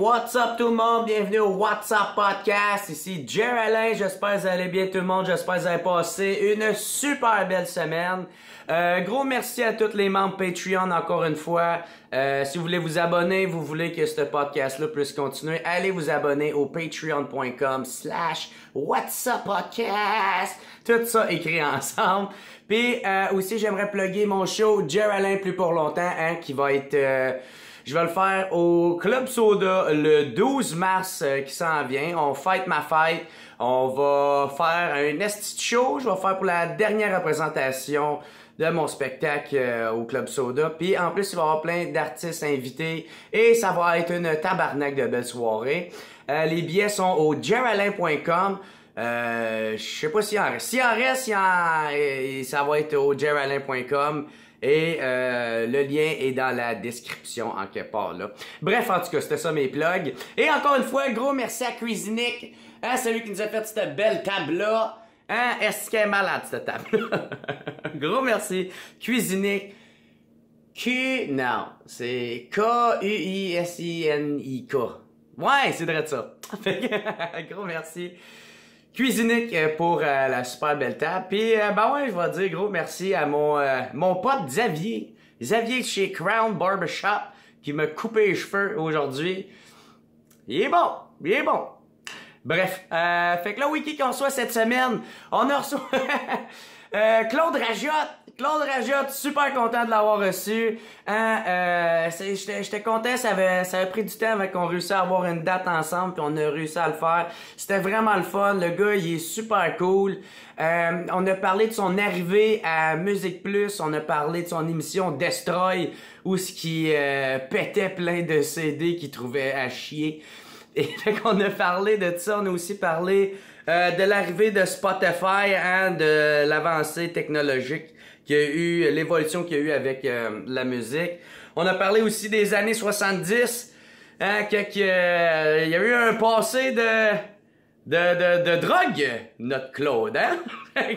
what's up tout le monde, bienvenue au What's Up Podcast, ici Jerry j'espère que vous allez bien tout le monde, j'espère que vous avez passé une super belle semaine. Euh, gros merci à tous les membres Patreon encore une fois, euh, si vous voulez vous abonner, vous voulez que ce podcast-là puisse continuer, allez vous abonner au patreon.com slash What's Up Podcast, tout ça écrit ensemble. Puis euh, aussi j'aimerais plugger mon show Jerry plus pour longtemps, hein, qui va être... Je vais le faire au Club Soda le 12 mars euh, qui s'en vient. On fête ma fête. On va faire un esti show. Je vais faire pour la dernière représentation de mon spectacle euh, au Club Soda. Puis en plus, il va y avoir plein d'artistes invités et ça va être une tabarnak de belle soirée. Euh, les billets sont au jeralin.com. Euh, je sais pas s'il en reste. S'il en reste, ça va être au jeralin.com. Et euh, le lien est dans la description en quelque part là. Bref, en tout cas, c'était ça mes plugs. Et encore une fois, gros merci à Cuisinic, hein, celui qui nous a fait cette belle table-là. Hein, est-ce qu'elle est malade cette table là? Gros merci. Cuisinic. Q... Non, c'est K-U-I-S-I-N-I-K. Ouais, c'est vrai ça. gros merci. Cuisinique euh, pour euh, la super belle table. Puis, euh, ben ouais, je vais dire gros merci à mon, mon pote Xavier. Xavier de chez Crown Barbershop qui m'a coupé les cheveux aujourd'hui. Il est bon, il est bon. Bref, fait que là, wiki qu'on soit cette semaine, on a reçu Claude Rajotte Claude Rajotte, super content de l'avoir reçu. Hein, euh, J'étais content, ça avait, ça avait pris du temps avant qu'on réussisse à avoir une date ensemble, puis on a réussi à le faire. C'était vraiment le fun, le gars, il est super cool. Euh, on a parlé de son arrivée à Musique Plus, on a parlé de son émission Destroy, où ce qui euh, pétait plein de CD qu'il trouvait à chier. Et fait qu'on a parlé de ça, on a aussi parlé... Euh, de l'arrivée de Spotify, hein, de l'avancée technologique qu'il y a eu, l'évolution qu'il y a eu avec euh, la musique. On a parlé aussi des années 70, hein, qu'il euh, y a eu un passé de de, de, de drogue, notre Claude, hein?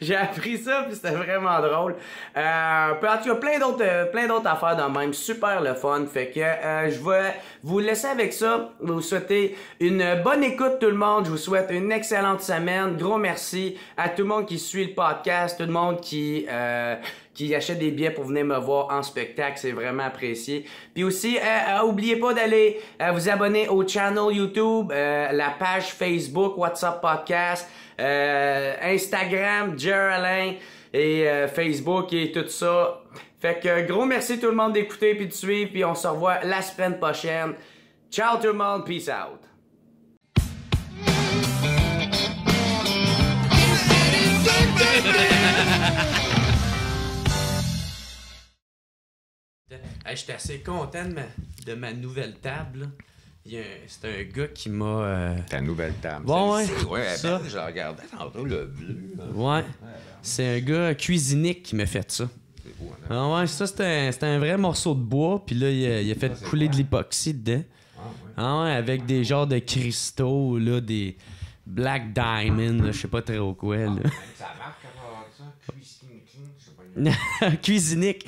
J'ai appris ça, puis c'était vraiment drôle. Euh, en tout cas, plein d'autres, euh, plein d'autres affaires dans même. Super le fun. Fait que euh, je vais vous laisser avec ça. Vous souhaitez une bonne écoute, tout le monde. Je vous souhaite une excellente semaine. Gros merci à tout le monde qui suit le podcast, tout le monde qui... Euh, qui achètent des billets pour venir me voir en spectacle. C'est vraiment apprécié. Puis aussi, euh, euh oubliez pas d'aller euh, vous abonner au channel YouTube, euh, la page Facebook, WhatsApp Podcast, Instagram, Jerry et Facebook et tout ça. Fait que gros merci tout le monde d'écouter puis de suivre puis on se revoit la semaine prochaine. Ciao tout le monde, peace out. J'étais assez content de ma, nouvelle table. C'est un gars qui m'a. Euh, Ta nouvelle table. Bon, ouais. ça. Ben, je regardais tantôt, le bleu. Hein. Ouais. c'est un gars cuisinique qui m'a fait ça. Beau, hein. Ah ouais, ça, c'était un, vrai morceau de bois, puis là, il a, fait couler de l'époxy dedans. Ah, ah ouais. avec des genres de cristaux, là, des black diamonds, je sais pas trop quoi. Là. Ah, ben, ça marque ça. Ah, cuisinique.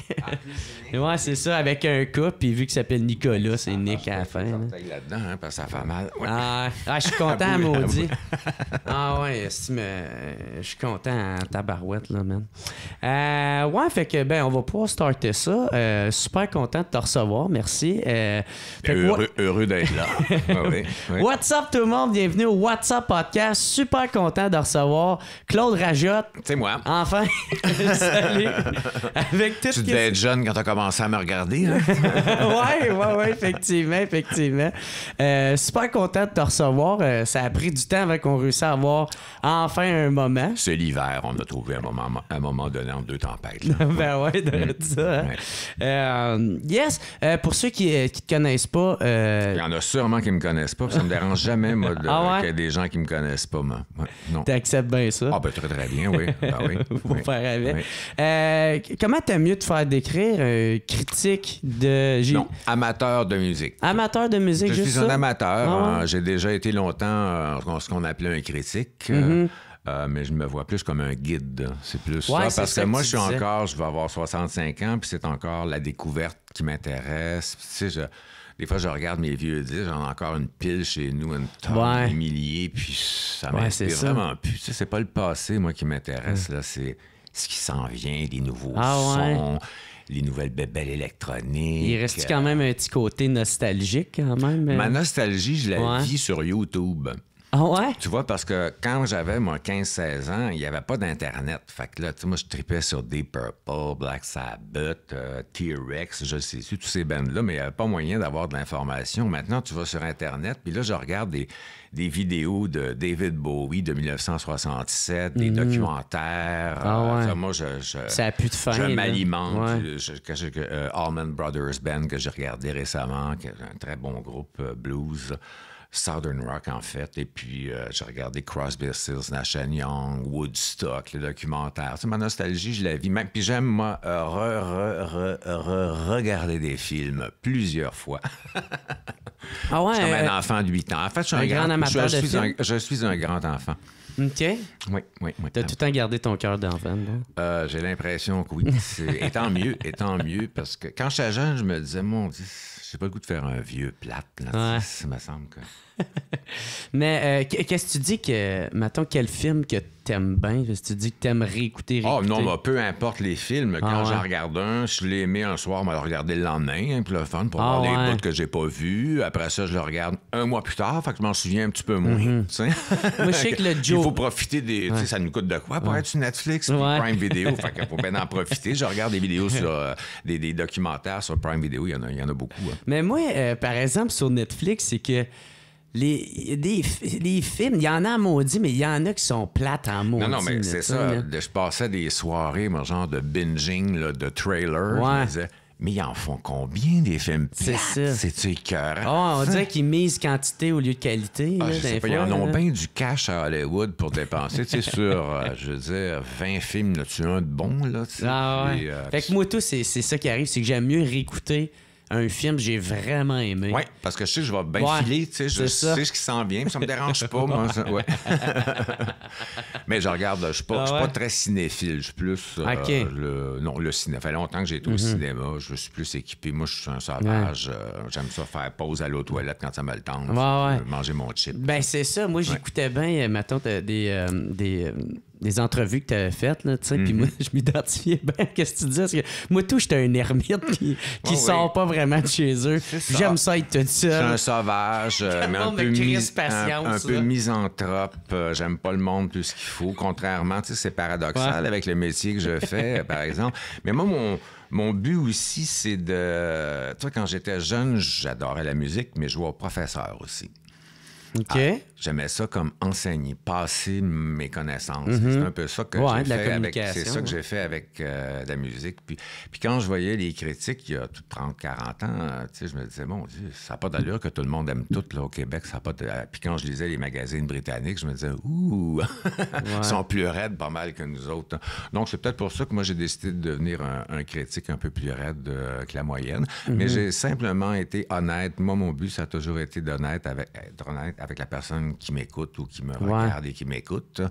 ouais, c'est ça, avec un coup. puis vu qu'il s'appelle Nicolas, ah, c'est bah, Nick à la fin. là-dedans, hein, parce que ça fait mal. Ah, ah, je suis content, maudit. ah ouais, euh, je suis content à hein, tabarouette, là, man. Euh, ouais, fait que, ben, on va pouvoir starter ça. Euh, super content de te recevoir, merci. heureux, d'être là. What's up, tout le monde? Bienvenue au What's Up Podcast. Super content de recevoir Claude Rajotte. C'est moi. Enfin, salut. tu devais être jeune quand tu as commencé à me regarder. Hein? oui, oui, effectivement, effectivement. Euh, super content de te recevoir. Euh, ça a pris du temps avant qu'on réussisse à avoir enfin un moment. C'est l'hiver, on a trouvé un moment, un moment donné en deux tempêtes. ben oui, de mm, ça. Hein. Mm, euh, yes, pour ceux qui ne te connaissent pas... Il y en a sûrement qui ne me connaissent pas, ça me dérange jamais, moi, de, ah qu'il y ait des gens qui ne me connaissent pas. Moi. Ouais, tu T'acceptes bien ça? Ah ben très, très bien, oui. Ah oui. faire avec. Euh, comment t'aimes mieux te faire décrire un euh, critique de. amateur de musique. Amateur de musique, Je suis un amateur. Ah hein. J'ai déjà été longtemps euh, ce qu'on appelait un critique. Mm-hmm. mais je me vois plus comme un guide. C'est plus ça. Parce que, moi, je suis encore, je vais avoir 65 ans, puis c'est encore la découverte qui m'intéresse. Tu sais, je, des fois, je regarde mes vieux disques, j'en ai encore une pile chez nous, une tonne, milliers, puis ça m'inspire vraiment plus. c'est pas le passé, moi, qui m'intéresse. Mm. Là, c'est ce qui s'en vient, les nouveaux ah sons. les nouvelles bébelles électroniques. Il reste quand euh, même un petit côté nostalgique, quand même. Euh. Ma nostalgie, je la vis sur YouTube. Ah tu vois, parce que quand j'avais, moi, 15-16 ans, il n'y avait pas d'Internet. Fait que là, tu sais, moi, je tripais sur Deep Purple, Black Sabbath, euh, T-Rex, je sais tous ces bandes-là, mais il n'y avait pas moyen d'avoir de l'information. Maintenant, tu vas sur Internet, puis là, je regarde des, vidéos de David Bowie de 1967, des mm-hmm. documentaires. Ah euh, moi, je, Ça plus de Je m'alimente. Euh, Allman Brothers Band que j'ai regardé récemment, qui est un très bon groupe blues. Southern Rock, en fait. Et puis, euh, j'ai regardé Crosby, Stills, Nash Young, Woodstock, les documentaires. C'est ma nostalgie, je la vis. Même, puis j'aime, moi, euh, regarder des films plusieurs fois. ah ouais? Je suis un enfant de 8 ans. En fait, je suis un, grand, grand enfant. OK. Oui, oui, oui. T'as tout le temps gardé ton cœur d'enfant, hein? euh, J'ai l'impression que oui. et tant mieux, et tant mieux, parce que quand j'étais jeune, je me disais, mon Dieu, j'ai pas le goût de faire un vieux plat. ça me semble que... Mais euh, qu'est-ce que tu dis que, maintenant quel film que t'aimes bien? est ce que tu dis que t'aimes ah, réécouter, réécouter? Bah, non, peu importe les films. Quand ah, j'en regarde un, je l'ai aimé un soir, on vais le regarder le lendemain, un hein, le fun, pour ah, voir les bouts que j'ai pas vus. Après ça, je le regarde un mois plus tard, fait que je m'en souviens un petit peu moins. Mm-hmm. Moi, je sais que le Joe... Il faut profiter des... Ça nous coûte de quoi pour être sur Netflix Prime Video? fait qu'il faut bien en profiter. Je regarde des vidéos sur... Euh, des, documentaires sur Prime Video. Il y en a, il y en a beaucoup. Hein. Mais moi, euh, par exemple, sur Netflix, c'est que... Les, films, il y en a à maudit, mais il y en a qui sont plates en maudit. Non, non, mais c'est ça. Je passais des soirées, genre de binging, de trailer. Je me disais, mais ils en font combien des films plates? C'est ça. C'est-tu écœurant? Oh, on dirait qu'ils misent quantité au lieu de qualité. Ah, pas, ils en ont bien du cash à Hollywood pour dépenser. tu sais, sur, euh, je veux dire, 20 films, tu as un de bon, là. Ah, ouais. Euh, fait que moi, tout, c'est ça qui arrive. C'est que j'aime mieux réécouter un film que j'ai vraiment aimé. Oui, parce que je sais que je vais bien filer, tu sais, je sais ce qui sent bien, ça me dérange pas, mais je regarde, je ne suis, pas, ah très cinéphile, je suis plus... Euh, ah, le, non, le cinéma. Ça fait longtemps que j'ai été au mhm. cinéma, je suis plus équipé. Moi, je suis un sauvage, euh, j'aime ça faire pause à l'eau toilette quand ça me le tente, euh, manger mon chip. Ben c'est ça, moi j'écoutais bien, ma des... des des entrevues que tu avais faites, tu sais, puis moi, mhm. je m'identifiais bien quest ce que tu disais, moi, tout, j'étais un ermite qui, oh, sort pas vraiment de chez eux. J'aime ça être tout seul. Je un sauvage, euh, mais un peu, un, peu misanthrope. Euh, j'aime pas le monde plus qu'il faut. Contrairement, tu sais, c'est paradoxal avec le métier que je fais, par exemple. Mais moi, mon... but aussi, c'est de. Toi, quand j'étais jeune, j'adorais la musique, mais je vois au professeur aussi. OK. Ah, j'aimais ça comme enseigner, passer mes connaissances. Mhm. C'est un peu ça que j'ai fait avec. C'est euh, ça que j'ai fait avec la musique. Puis, puis quand je voyais les critiques il y a 30, 40 ans, euh, je me disais, mon Dieu, ça n'a pas d'allure que tout le monde aime tout là, au Québec. Ça pas euh, Puis quand je lisais les magazines britanniques, je me disais, ouh, ils sont plus raides pas mal que nous autres. Donc c'est peut-être pour ça que moi j'ai décidé de devenir un, critique un peu plus raide que la moyenne. Mhm. Mais j'ai simplement été honnête. Moi, mon but, ça a toujours été d'honnête avec, honnête avec la personne qui m'écoutent ou qui me regarde et qui m'écoutent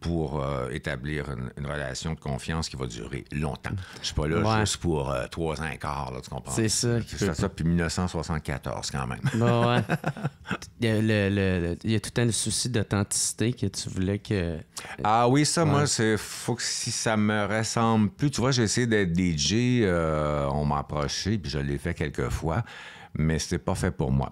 pour euh, établir une, relation de confiance qui va durer longtemps. Je suis pas là juste pour euh, trois ans et quart, là, tu comprends? C'est ça. C'est ça, ça depuis 1974 quand même. Bon, bah ouais. il, y a le, tout un souci d'authenticité que tu voulais que... Euh, ah oui, ça, moi, c'est faut que si ça me ressemble plus, tu vois, j'ai essayé d'être DJ, on m'a approché, puis je l'ai fait quelques fois, mais c'était pas fait pour moi.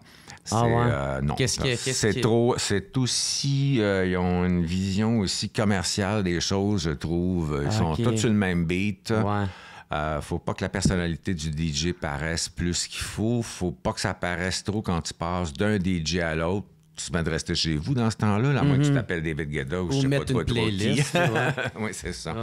Ah euh, qu'est-ce C'est trop. C'est aussi. Euh, ils ont une vision aussi commerciale des choses, je trouve. Ils sont tous sur le même beat. Ouais. Euh, faut pas que la personnalité du DJ paraisse plus qu'il faut. Faut pas que ça paraisse trop quand tu passes d'un DJ à l'autre tu mets de rester chez vous dans ce temps-là, à moins que tu mhm. t'appelles David Guetta ou, je sais pas trop toi qui. oui, c'est ça.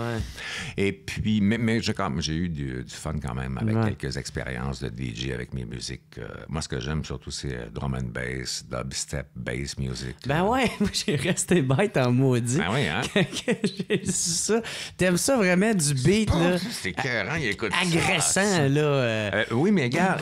Et puis, mais, j'ai eu du, fun quand même avec quelques expériences de DJ avec mes musiques. Euh, moi, ce que j'aime surtout, c'est euh, drum and bass, dubstep, bass music. Ben oui, euh. ouais, moi, j'ai resté bête en maudit. Ben oui, hein? j'ai su ça. T'aimes ça vraiment du beat, là? C'est écœurant, il écoute Agressant, là. oui, mais regarde,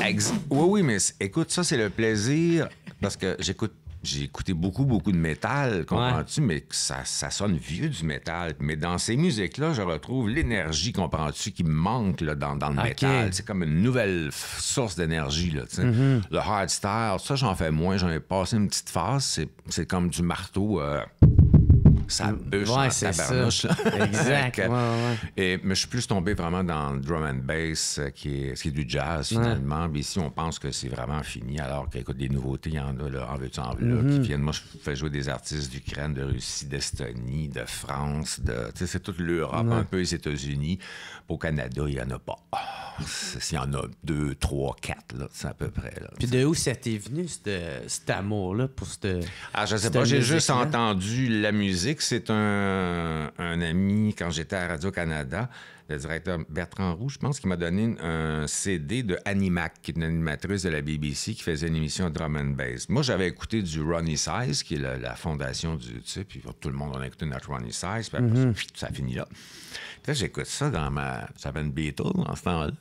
oui, oui, mais écoute, ça, c'est le plaisir parce que j'écoute j'ai écouté beaucoup, beaucoup de métal, comprends-tu? Mais ça, ça, sonne vieux du métal. Mais dans ces musiques-là, je retrouve l'énergie, comprends-tu, qui manque là, dans, dans, le métal. C'est comme une nouvelle source d'énergie. Mm-hmm. Le hardstyle, ça, j'en fais moins. J'en ai passé une petite phase. C'est, comme du marteau. Euh, ça mm. bûche ouais, c'est Ça. exact. Et, mais je suis plus tombé vraiment dans le drum and bass, euh, qui est, qui est du jazz finalement. Mais ici, on pense que c'est vraiment fini, alors qu'écoute, des nouveautés, il y en a en veux-tu, en veux qui mm-hmm. viennent. Moi, je fais jouer des artistes d'Ukraine, de Russie, d'Estonie, de France, de. c'est toute l'Europe, un peu les États-Unis. Au Canada, il n'y en a pas. Ah, s'il y en a deux, trois, quatre, c'est à peu près. Puis de où ça venu, cet amour-là, pour ce. Ah, je sais pas, j'ai juste entendu la musique. C'est un, ami, quand j'étais à Radio-Canada, le directeur Bertrand Roux, je pense, qui m'a donné un CD de Animac, qui est une animatrice de la BBC qui faisait une émission drum and bass. Moi, j'avais écouté du Ronnie Size, qui est la, fondation du. Tu puis tout le monde en a écouté notre Ronnie Size, puis mhm. ça finit là j'écoute ça dans ma. ça J'avais une Beatles en ce temps-là.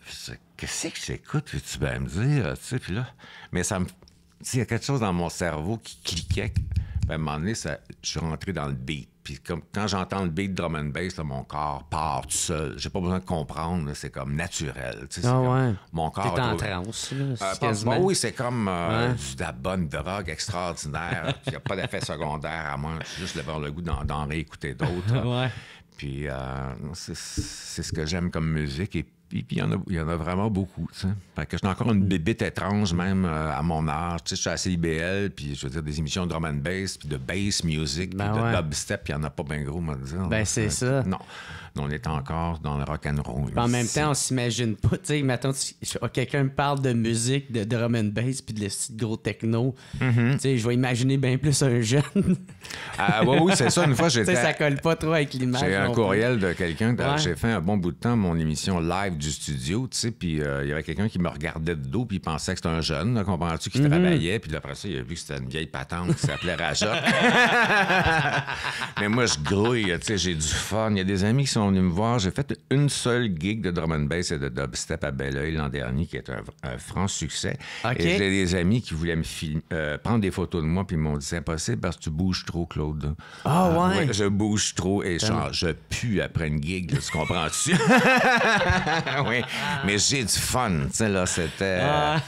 Qu'est-ce que j'écoute? Tu vas me dire, tu sais, puis là. Mais ça me. Il y a quelque chose dans mon cerveau qui cliquait. à un moment donné, je suis rentré dans le beat. Puis comme quand j'entends le beat drum and bass, mon corps part tout seul. J'ai pas besoin de comprendre. C'est comme naturel. Tu sais, ah Mon corps. en transe. Euh, oui, c'est comme euh, de la bonne drogue extraordinaire. Il n'y a pas d'effet secondaire à moi. juste d'avoir le goût d'en réécouter d'autres. ouais. Puis euh, c'est ce que j'aime comme musique. Et puis, il, y, y en a, vraiment beaucoup. Fait que je suis encore une bébite étrange, même euh, à mon âge. Je suis assez IBL, puis je veux dire, des émissions de drum and bass, puis de bass music, puis ben de dubstep, il n'y en a pas bien gros, moi, Ben, c'est ça. Non on est encore dans le rock and roll. En même temps, on s'imagine pas. Tu sais, maintenant, quelqu'un me parle de musique, de drum and bass, puis de le gros techno. Mhm. Tu sais, je vais imaginer bien plus un jeune. ah oui, c'est ça. Une fois, j'étais. ça colle pas trop avec l'image. J'ai un courriel de quelqu'un. J'ai fait un bon bout de temps mon émission live du studio, tu sais, puis euh, il y avait quelqu'un qui me regardait de dos, puis pensait que c'était un jeune, comprends-tu, qui mhm. travaillait, puis après ça, il a vu que c'était une vieille patente qui s'appelait Raja. Mais moi, je grouille, tu sais, j'ai du fun. Il y a des amis qui sont me voir. J'ai fait une seule gig de drum and bass et de dubstep à Belleuil l'an dernier, qui est un, franc succès. Et j'ai des amis qui voulaient me euh, prendre des photos de moi, puis ils m'ont dit c'est impossible parce que tu bouges trop, Claude. Ah, ah ouais. Je bouge trop et je, ben je pue après une gig, tu comprends-tu? oui. Mais j'ai du fun, tu sais, là, c'était. Euh, ah.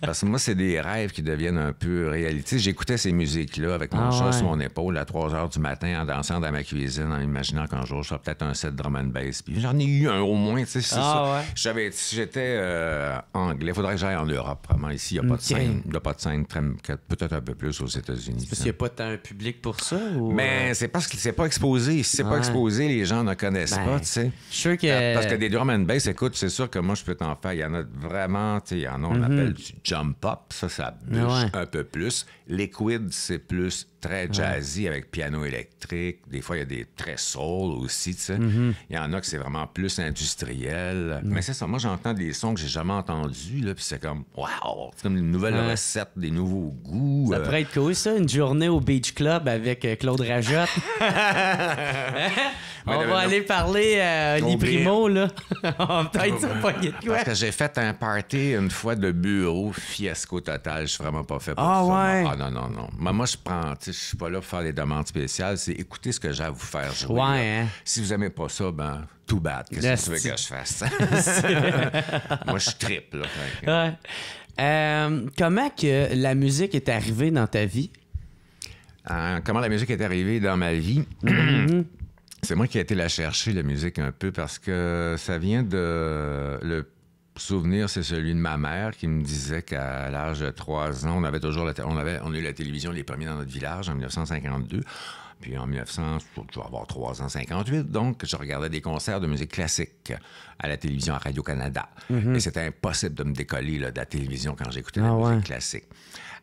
parce que moi, c'est des rêves qui deviennent un peu réalité. J'écoutais ces musiques-là avec mon ah, chat sur mon épaule à 3 h du matin en dansant dans ma cuisine, en imaginant qu'un jour, je serais peut-être un cette drum and bass. j'en ai eu un au moins, tu sais, ah, ça. Ouais. J'étais anglais... Euh, anglais. Faudrait que j'aille en Europe, vraiment. Ici, il n'y a, okay. a pas de scène, peut-être un peu plus aux États-Unis. Parce qu'il n'y a pas tant de public pour ça? Euh? Mais c'est parce que c'est pas exposé. Si c'est pas exposé, les gens ne connaissent ben, pas, tu sais. Je que... Ah, parce que des drum and bass, écoute, c'est sûr que moi, je peux t'en faire. Il y en a vraiment, tu sais, il y en a, on mhm. appelle du jump up. Ça, ça bouge un peu plus. Liquid, c'est plus très jazzy avec piano électrique. Des fois, il y a des très soul aussi, tu sais. Mhm. Il y en a que c'est vraiment plus industriel. Mais c'est ça, moi, j'entends des sons que j'ai jamais entendus, là, puis c'est comme, waouh! C'est comme une nouvelle recette, des nouveaux goûts. Ça euh. pourrait être cool, ça, une journée au Beach Club avec euh, Claude Rajotte. On va aller parler à euh, l'Iprimo, là. On va peut-être se pogner de quoi. Parce que j'ai fait un party une fois de bureau, fiasco total. Je suis vraiment pas fait pour ah, ça. Ouais. Ah, non, non, non. moi, je prends, je suis pas là pour faire des demandes spéciales. C'est écouter ce que j'ai à vous faire jouer. Hein. Si vous aimez pas ça, ben, tout bad. Qu'est-ce que tu veux que je fasse? moi, je triple. Euh, comment que la musique est arrivée dans ta vie? Euh, comment la musique est arrivée dans ma vie? Mm-hmm. C'est moi qui ai été la chercher, la musique, un peu, parce que ça vient de... Le souvenir, c'est celui de ma mère qui me disait qu'à l'âge de 3 ans, on avait toujours la on avait on eu la télévision les premiers dans notre village en 1952. Puis en 1900, je vais avoir 3 donc je regardais des concerts de musique classique à la télévision, à Radio-Canada. Mm-hmm. Et c'était impossible de me décoller de la télévision quand j'écoutais la ah musique classique.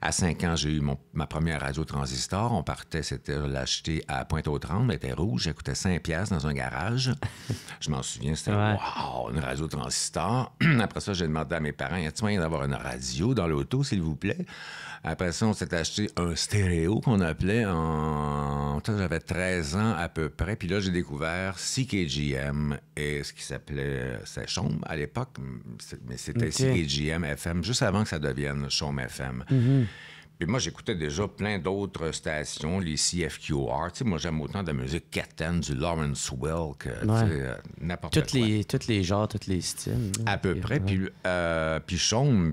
À 5 ans, j'ai eu mon, ma première radio transistor. On partait, c'était l'acheter à Pointe-aux-Trembles. Elle était rouge. Elle coûtait 5 dans un garage. je m'en souviens, c'était wow, une radio transistor. Après ça, j'ai demandé à mes parents, y a t moyen d'avoir une radio dans l'auto, s'il vous plaît? Après ça, on s'est acheté un stéréo qu'on appelait en... J'avais 13 ans à peu près. Puis là, j'ai découvert CKGM et ce qui s'appelait chambre à l'époque. Mais c'était CKGM FM, juste avant que ça devienne Chaume FM. Mm-hmm. Puis moi, j'écoutais déjà plein d'autres stations, les CFQR. Tu sais, moi, j'aime autant de la musique Catan, du Lawrence Welk, euh, tu sais, euh, n'importe quoi. Les, tous les genres, toutes les styles. à peu près. Puis, euh, puis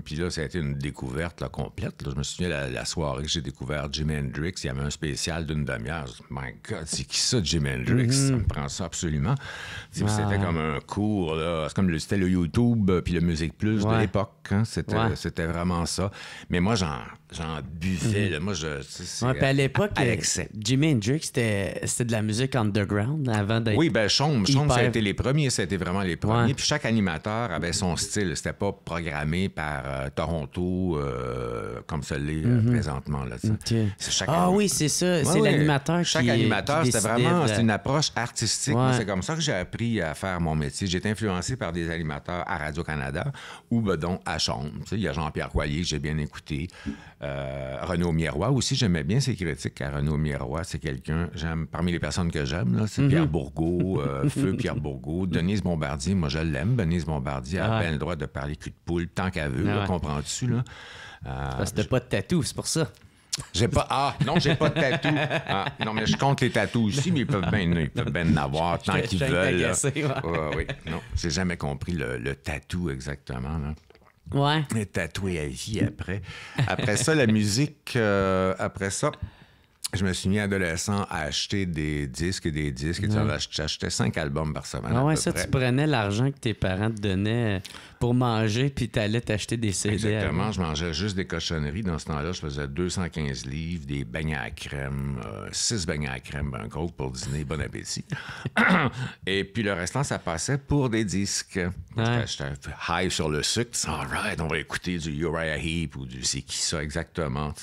puis là, ça a été une découverte là, complète. Je me souviens, la, soirée que j'ai découvert Jim Hendrix, il y avait un spécial d'une demi-heure. My God, c'est qui ça, Jim Hendrix? Mm-hmm. Ça me prend ça absolument. C'était comme un cours. C'est comme c'était le YouTube, euh, puis le Musique Plus de l'époque. Hein. C'était vraiment ça. Mais moi, j'en... J'en buvais. Mhm. Moi, je. à euh, l'époque, euh, Jimi Hendrix, c'était de la musique underground avant d'être. Oui, ben Chaume, Chaume, ça a été les premiers, ça a été vraiment les premiers. Puis chaque animateur avait son style. C'était pas programmé par euh, Toronto comme ça l'est mhm. présentement. Là, c'est chaque ah oui, c'est ça. c'est l'animateur qui. Chaque animateur, c'était vraiment une approche artistique. C'est comme ça que j'ai appris à faire mon métier. J'ai été influencé par des animateurs à Radio-Canada ou, ben, donc, à Chaume. il y a Jean-Pierre Royer, que j'ai bien écouté. Euh, Renaud Mirois aussi, j'aimais bien ses critiques car hein. Renaud Mirois, C'est quelqu'un, j'aime, parmi les personnes que j'aime, c'est mhm. Pierre Bourgault, euh, Feu Pierre Bourgault, Denise Bombardier. Moi, je l'aime. Denise Bombardier a ah. bien le droit de parler cul de poule tant qu'elle veut, ah comprends-tu? Là? Euh, parce que pas de tatou, c'est pour ça. J'ai pas. Ah, non, j'ai pas de tatou. Ah, non, mais je compte les tatous aussi, mais ils peuvent bien, ils peuvent bien en avoir tant qu'ils veulent. j'ai jamais compris le, le tatou exactement. Là. Ouais. Et tatoué à vie après. Après ça, la musique, euh, après ça, je me suis mis adolescent à acheter des disques et des disques. J'achetais cinq albums par semaine. Ah ouais, ça, tu prenais l'argent que tes parents te donnaient manger, puis allais t'acheter des CD. Exactement, je mangeais juste des cochonneries. Dans ce temps-là, je faisais 215 livres, des beignets à crème, euh, six beignets à crème, ben pour dîner, bon appétit. Et puis le restant, ça passait pour des disques. J'étais high sur le sucre, all on va écouter du Uriah Heep ou du c'est qui ça exactement.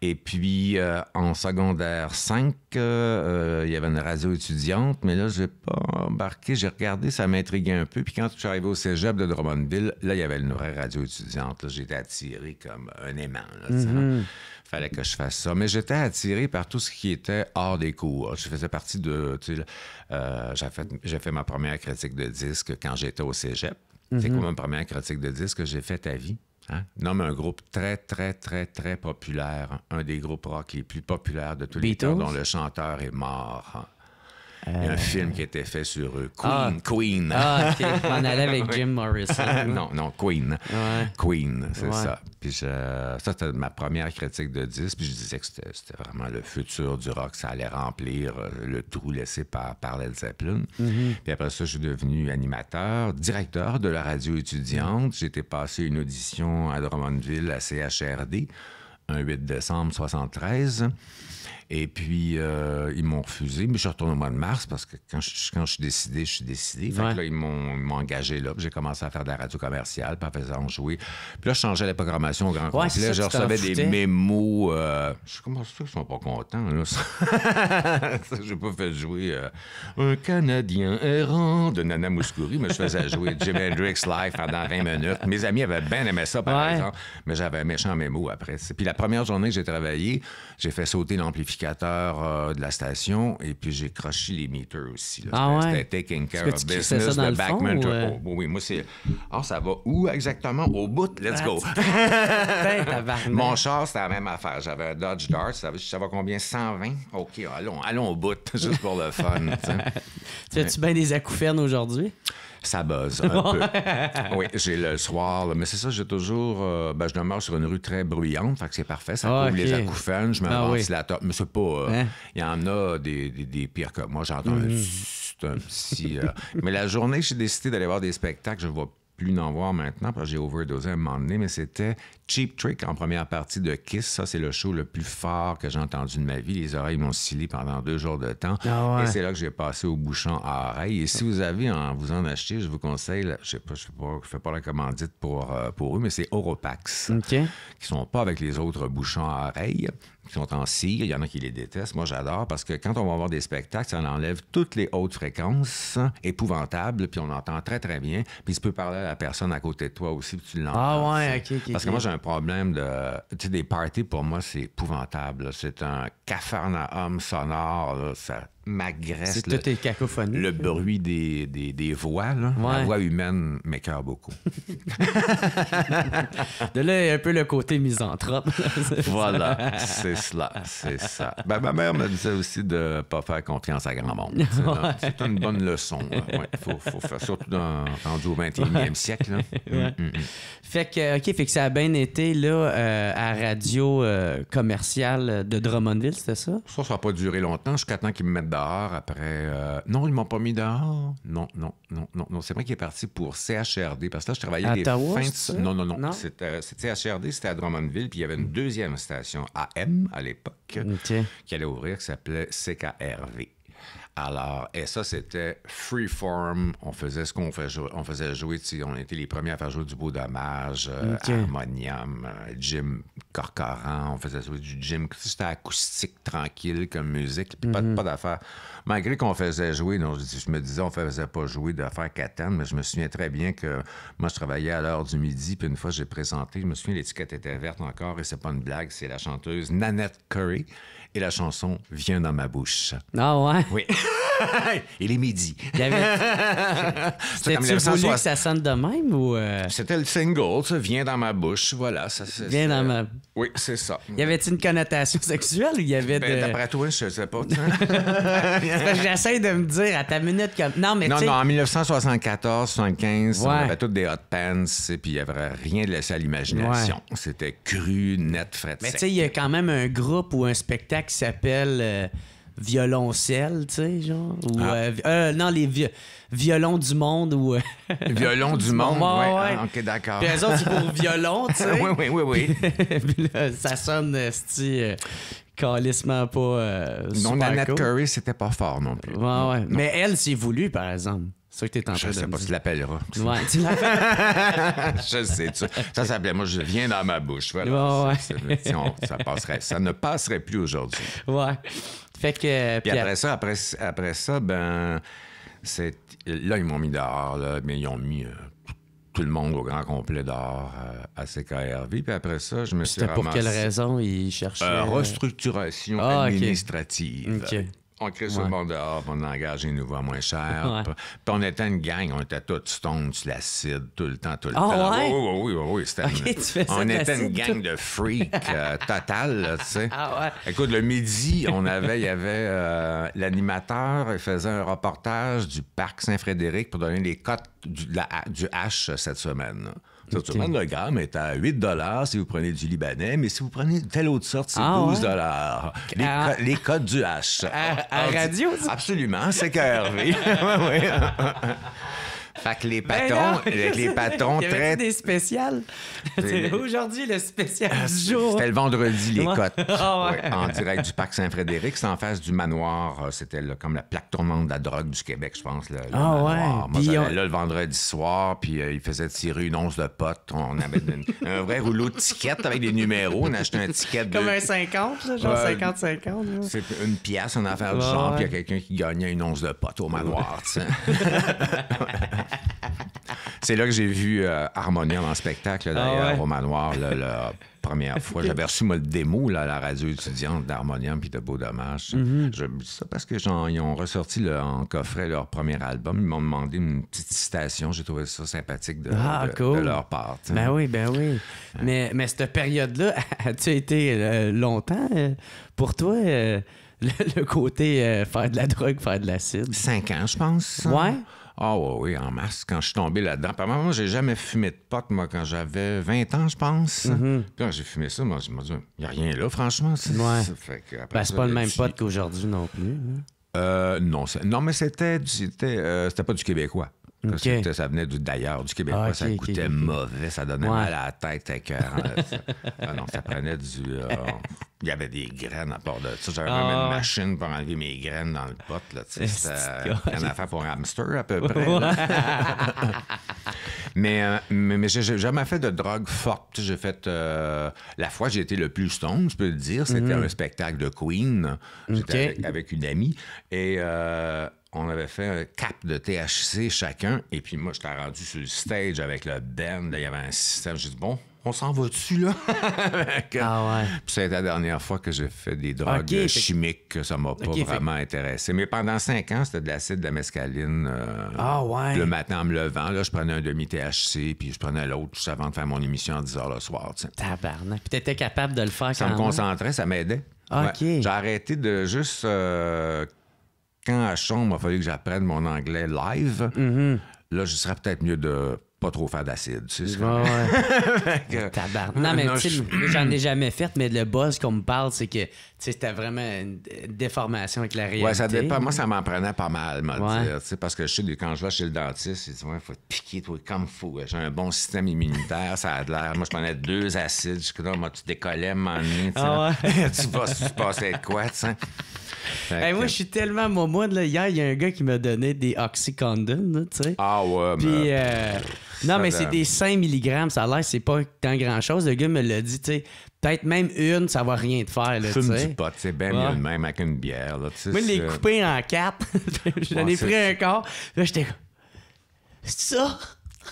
Et puis euh, en secondaire 5, euh, il y avait une radio étudiante, mais là, j'ai pas embarqué, j'ai regardé, ça m'intriguait un peu. Puis quand je suis arrivé au cégep de Drummond là, il y avait une vraie radio étudiante. J'étais attiré comme un aimant. Il hein. mm-hmm. Fallait que je fasse ça. Mais j'étais attiré par tout ce qui était hors des cours. Je faisais partie de. Euh, j'ai fait, ma première critique de disque quand j'étais au cégep. C'est comme mm-hmm. ma première critique de disque que j'ai fait à vie. Hein? Nomme un groupe très, très, très, très populaire. Un des groupes rock les plus populaires de tous les temps dont le chanteur est mort. Hein. Il y a un euh, film qui était fait sur eux. Ah. Queen. Queen. Ah, OK. On allait avec Jim Morrison. Hein. non, non, Queen. Queen, c'est ça. Puis ça, c'était ma première critique de 10. Puis je disais que c'était vraiment le futur du rock. Ça allait remplir euh, le trou laissé par, par Led Zeppelin. Mm-hmm. Puis après ça, je suis devenu animateur, directeur de la radio étudiante. J'étais passé une audition à Drummondville, à CHRD, un 8 décembre 73. Et puis, euh, ils m'ont refusé. Mais je suis retourné au mois de mars parce que quand je, quand je suis décidé, je suis décidé. Fait que là, ils m'ont engagé là. J'ai commencé à faire de la radio commerciale, puis en faisant jouer. Puis là, je changeais la programmation au grand ouais, complet. là, je recevais des mémos. Euh... Je suis comment ça ne sont pas contents, là? ça, j'ai pas fait jouer euh, un Canadien errant de Nana Mouskouri, mais je faisais jouer Jim Hendrix live pendant 20 minutes. Mes amis avaient bien aimé ça, par exemple, mais j'avais un méchant mémo après. Puis la première journée que j'ai travaillé, j'ai fait sauter l'amplificateur euh, de la station et puis j'ai croché les meters aussi. Là. Ah C'était taking care of business le Backman. ou... Euh? Oh, oui, moi, c'est. Ah, ça va où exactement? Au bout, let's go. Mon char, c'était la même affaire. J'avais un Dodge Dart, ça va, combien? 120? OK, allons, allons au bout, juste pour le fun. tu as-tu bien des acouphènes aujourd'hui? ça buzz un peu. Oui, j'ai le soir, mais c'est ça, j'ai toujours. Euh, ben, je demeure sur une rue très bruyante, fait que c'est parfait. Ça ah, couvre les acouphènes, je me ah, oui. la Mais c'est pas. Euh, hein? Il y en a des, des, pires que moi. J'entends mm. un, euh, mais la journée, j'ai décidé d'aller voir des spectacles, je vois plus n'en voir maintenant parce que j'ai overdosé à un moment donné, mais c'était Cheap Trick en première partie de Kiss. Ça, c'est le show le plus fort que j'ai entendu de ma vie. Les oreilles m'ont scellé pendant deux jours de temps. Ah Et c'est là que j'ai passé au bouchon à oreilles. Et si vous avez en vous en achetez, je vous conseille, je sais pas, fais pas, la commandite pour, euh, pour eux, mais c'est Oropax. qui Qui sont pas avec les autres bouchons à oreilles qui sont en scie, il y en a qui les détestent. Moi, j'adore parce que quand on va voir des spectacles, ça enlève toutes les hautes fréquences épouvantables, puis on entend très, très bien. Puis tu peux parler à la personne à côté de toi aussi, puis tu l'entends. Ah ouais, OK, OK. Parce que moi, j'ai un problème de... Tu sais, des parties, pour moi, c'est épouvantable. C'est un cafarnaum sonore. Ça m'agresse. C'est toutes cacophonie. Le bruit des, des, voix, là. la voix humaine m'écœure beaucoup. de là, il y a un peu le côté misanthrope. voilà, c'est cela, c'est ça. Ben, ma mère me disait aussi de ne pas faire confiance à grand monde. C'est une bonne leçon. Il hein. ouais, faut, faut, faire surtout dans, rendu au 21e siècle. Là. Hein. Mm, mm, mm. Fait que, OK, fait que ça a bien été là, euh, à radio euh, commerciale de Drummondville, c'est ça? Ça, ça n'a pas duré longtemps jusqu'à temps qu'ils me mettent dans après. Euh, non, ils m'ont pas mis dehors. Non, non, non, non. C'est moi qui est parti pour CHRD parce que là, je travaillais à les fins Non, non, non. C'était euh, CHRD, c'était à Drummondville, puis il y avait une deuxième station AM à l'époque qui allait ouvrir qui s'appelait CKRV. Alors, et ça, c'était freeform. On faisait ce qu'on on faisait jouer. On était les premiers à faire jouer du beau dommage, euh, harmonium, Jim euh, Corcoran. On faisait jouer du Jim. C'était acoustique, tranquille comme musique, puis pas, mhm. d'affaires. Malgré qu'on faisait jouer, je, me disais, on faisait pas jouer d'affaires catane, mais je me souviens très bien que moi, je travaillais à l'heure du midi, puis une fois, j'ai présenté, je me souviens, l'étiquette était verte encore, et c'est pas une blague, c'est la chanteuse Nanette Curry et la chanson vient dans ma bouche. Ah ouais? Oui. il est midi. Avait... C'était voulu que ça sonne de même ou... Euh? C'était le single, ça, vient dans ma bouche, voilà. Ça, Viens dans ma... Oui, c'est ça. Y avait-il une connotation sexuelle ou y avait ben, de... d'après toi, je sais pas. J'essaie de me dire à ta minute comme... Non, mais Non, non, en 1974, 75, on avait toutes des hot pants et puis il y avait rien de laissé à l'imagination. C'était cru, net, frais Mais tu sais, il y a quand même un groupe ou un spectacle qui s'appelle euh, Violoncelle, tu sais, genre. Ou, ah. euh, euh, non, les violons du monde ou. Euh, violons du monde, Ouais. Ah, ok, d'accord. Puis eux autres, c'est pour violon, tu sais. oui, oui, oui, oui. ça sonne, euh, sti, calissement pas. Euh, non, Annette Curry, c'était pas fort non plus. Ouais, ouais. Mais elle, c'est voulu, par exemple. C'est ça que t'es en train de. Je sais pas tu l'appelleras. Ouais, tu je sais, ça. Ça s'appelait moi, je viens dans ma bouche. Voilà. Ouais, ouais. ça, passerait, ça ne passerait plus aujourd'hui. Ouais. Fait que. Euh, Puis, après, ça, après, ça, ben. Là, ils m'ont mis dehors, là, mais ils ont mis. Euh, tout le monde au grand complet d'or euh, à, CKRV. Puis après ça, je me suis C'était pour quelle raison ils cherchaient? Euh, euh? restructuration ah, administrative. OK. On crée ce ouais. le bord dehors, on engage des nouveaux moins chers. Puis on était une gang, on était toutes stones, l'acide, tout le temps, tout le ah, temps. Ouais? Oh, oh, oui, oh, oui, oui, oui. une... On était une gang de freaks totale, euh, total, tu sais. Ah, ouais. Écoute, le midi, on avait, il y avait euh, l'animateur, il faisait un reportage du parc Saint-Frédéric pour donner les cotes du, du H cette semaine. Cette semaine, le gramme est à 8 si vous prenez du Libanais, mais si vous prenez telle autre sorte, c'est 12 ah dollars. Ah. Les, codes du H. À, ah, radio? Absolument, c'est KRV. Fait que les ben patrons, ben les patrons très. des spéciales. Aujourd'hui, le spécial ah, du jour. C'était le vendredi, les cotes. Ah en direct du parc Saint-Frédéric. C'est en face du manoir. Euh, c'était comme la plaque tournante de la drogue du Québec, je pense. Le, ah ouais. Moi, là le vendredi soir, puis ils euh, il faisait tirer une once de potes. On avait un vrai rouleau de tickets avec des numéros. On achetait un ticket de. Comme un 50, genre 50-50. C'est une pièce, en affaire du genre, puis il y a quelqu'un qui gagnait une once de potes au manoir, tu C'est là que j'ai vu euh, Harmonium en spectacle, ah d'ailleurs, au manoir, la première fois. J'avais reçu ma démo là, à la radio étudiante d'Harmonium puis de Beau Dommage. Mhm. Je ça parce que ont ressorti en coffret leur premier album. Ils m'ont demandé une petite citation. J'ai trouvé ça sympathique de, ah, leur part. Ben oui, ben oui. Mais, mais cette période-là, as-tu été euh, longtemps euh, pour toi? Le, côté faire de la drogue, faire de l'acide. Cinq ans, je pense. Ouais. Ah oui, en masse, quand je suis tombé là-dedans. Moi, j'ai jamais fumé de pote, moi, quand j'avais 20 ans, je pense. Mhm. quand j'ai fumé ça, moi, je me dit, il n'y a rien là, franchement. C'est ouais. ben, pas le même pot qu'aujourd'hui non plus. Hein. Euh, non, non, mais c'était euh, c'était pas du québécois. Ça, ça, venait d'ailleurs, du Québec. Ah, ça coûtait mauvais, ça donnait mal à la tête. Hein, ah non, ça prenait du. Euh, il y avait des graines à part de ça. J'avais même une ah, machine pour enlever mes graines dans le pot. Là, une affaire pour un hamster, à peu près. Euh, mais, mais, j'ai jamais fait de drogue forte. J'ai fait. Euh, la fois, j'ai été le plus stone, je peux le dire. C'était mm. un spectacle de Queen. J'étais avec, avec, une amie. Et on avait fait un cap de THC chacun. Et puis moi, je t'ai rendu sur le stage avec le Ben. il y avait un système. J'ai dit, bon, on s'en va dessus, là. ah ouais. Puis ça la dernière fois que j'ai fait des drogues chimiques que ça m'a pas vraiment intéressé. Mais pendant cinq ans, c'était de l'acide, de la mescaline. Euh, ah ouais. Le matin en me levant, là, je prenais un demi-THC, puis je prenais l'autre juste avant de faire mon émission à 10 h le soir. T'sais. Tabarnak. Puis t'étais capable de le faire ça Ça me concentrait, ça m'aidait. OK. J'ai arrêté de juste euh, quand à chambre, il a fallu que j'apprenne mon anglais live, mhm. là, je serais peut-être mieux de pas trop faire d'acide. Tu Non, mais tu sais, j'en ai jamais fait, mais le buzz qu'on me parle, c'est que c'était vraiment une déformation avec la réalité. ça Moi, ça m'en prenait pas mal, moi, Tu dire, parce que je sais, quand je vais chez le dentiste, il dit faut te piquer, toi, comme fou. J'ai un bon système immunitaire, ça a de l'air. Moi, je prenais deux acides. Je Moi, tu décollais, m'en tu, ah tu quoi, tu sais moi, je suis tellement momode. Là. Hier, il y a un gars qui m'a donné des Oxycondon, tu sais. Ah ouais, euh, Non, mais c'est des 5 mg. Ça a l'air, c'est pas tant grand-chose. Le gars me l'a dit, tu sais. Peut-être même une, ça va rien te faire. Là, Fume du pot, c'est bien mieux même avec une bière. Là, Moi, je l'ai coupé en quatre. J'en ai pris un quart. Là, j'étais... C'est ça?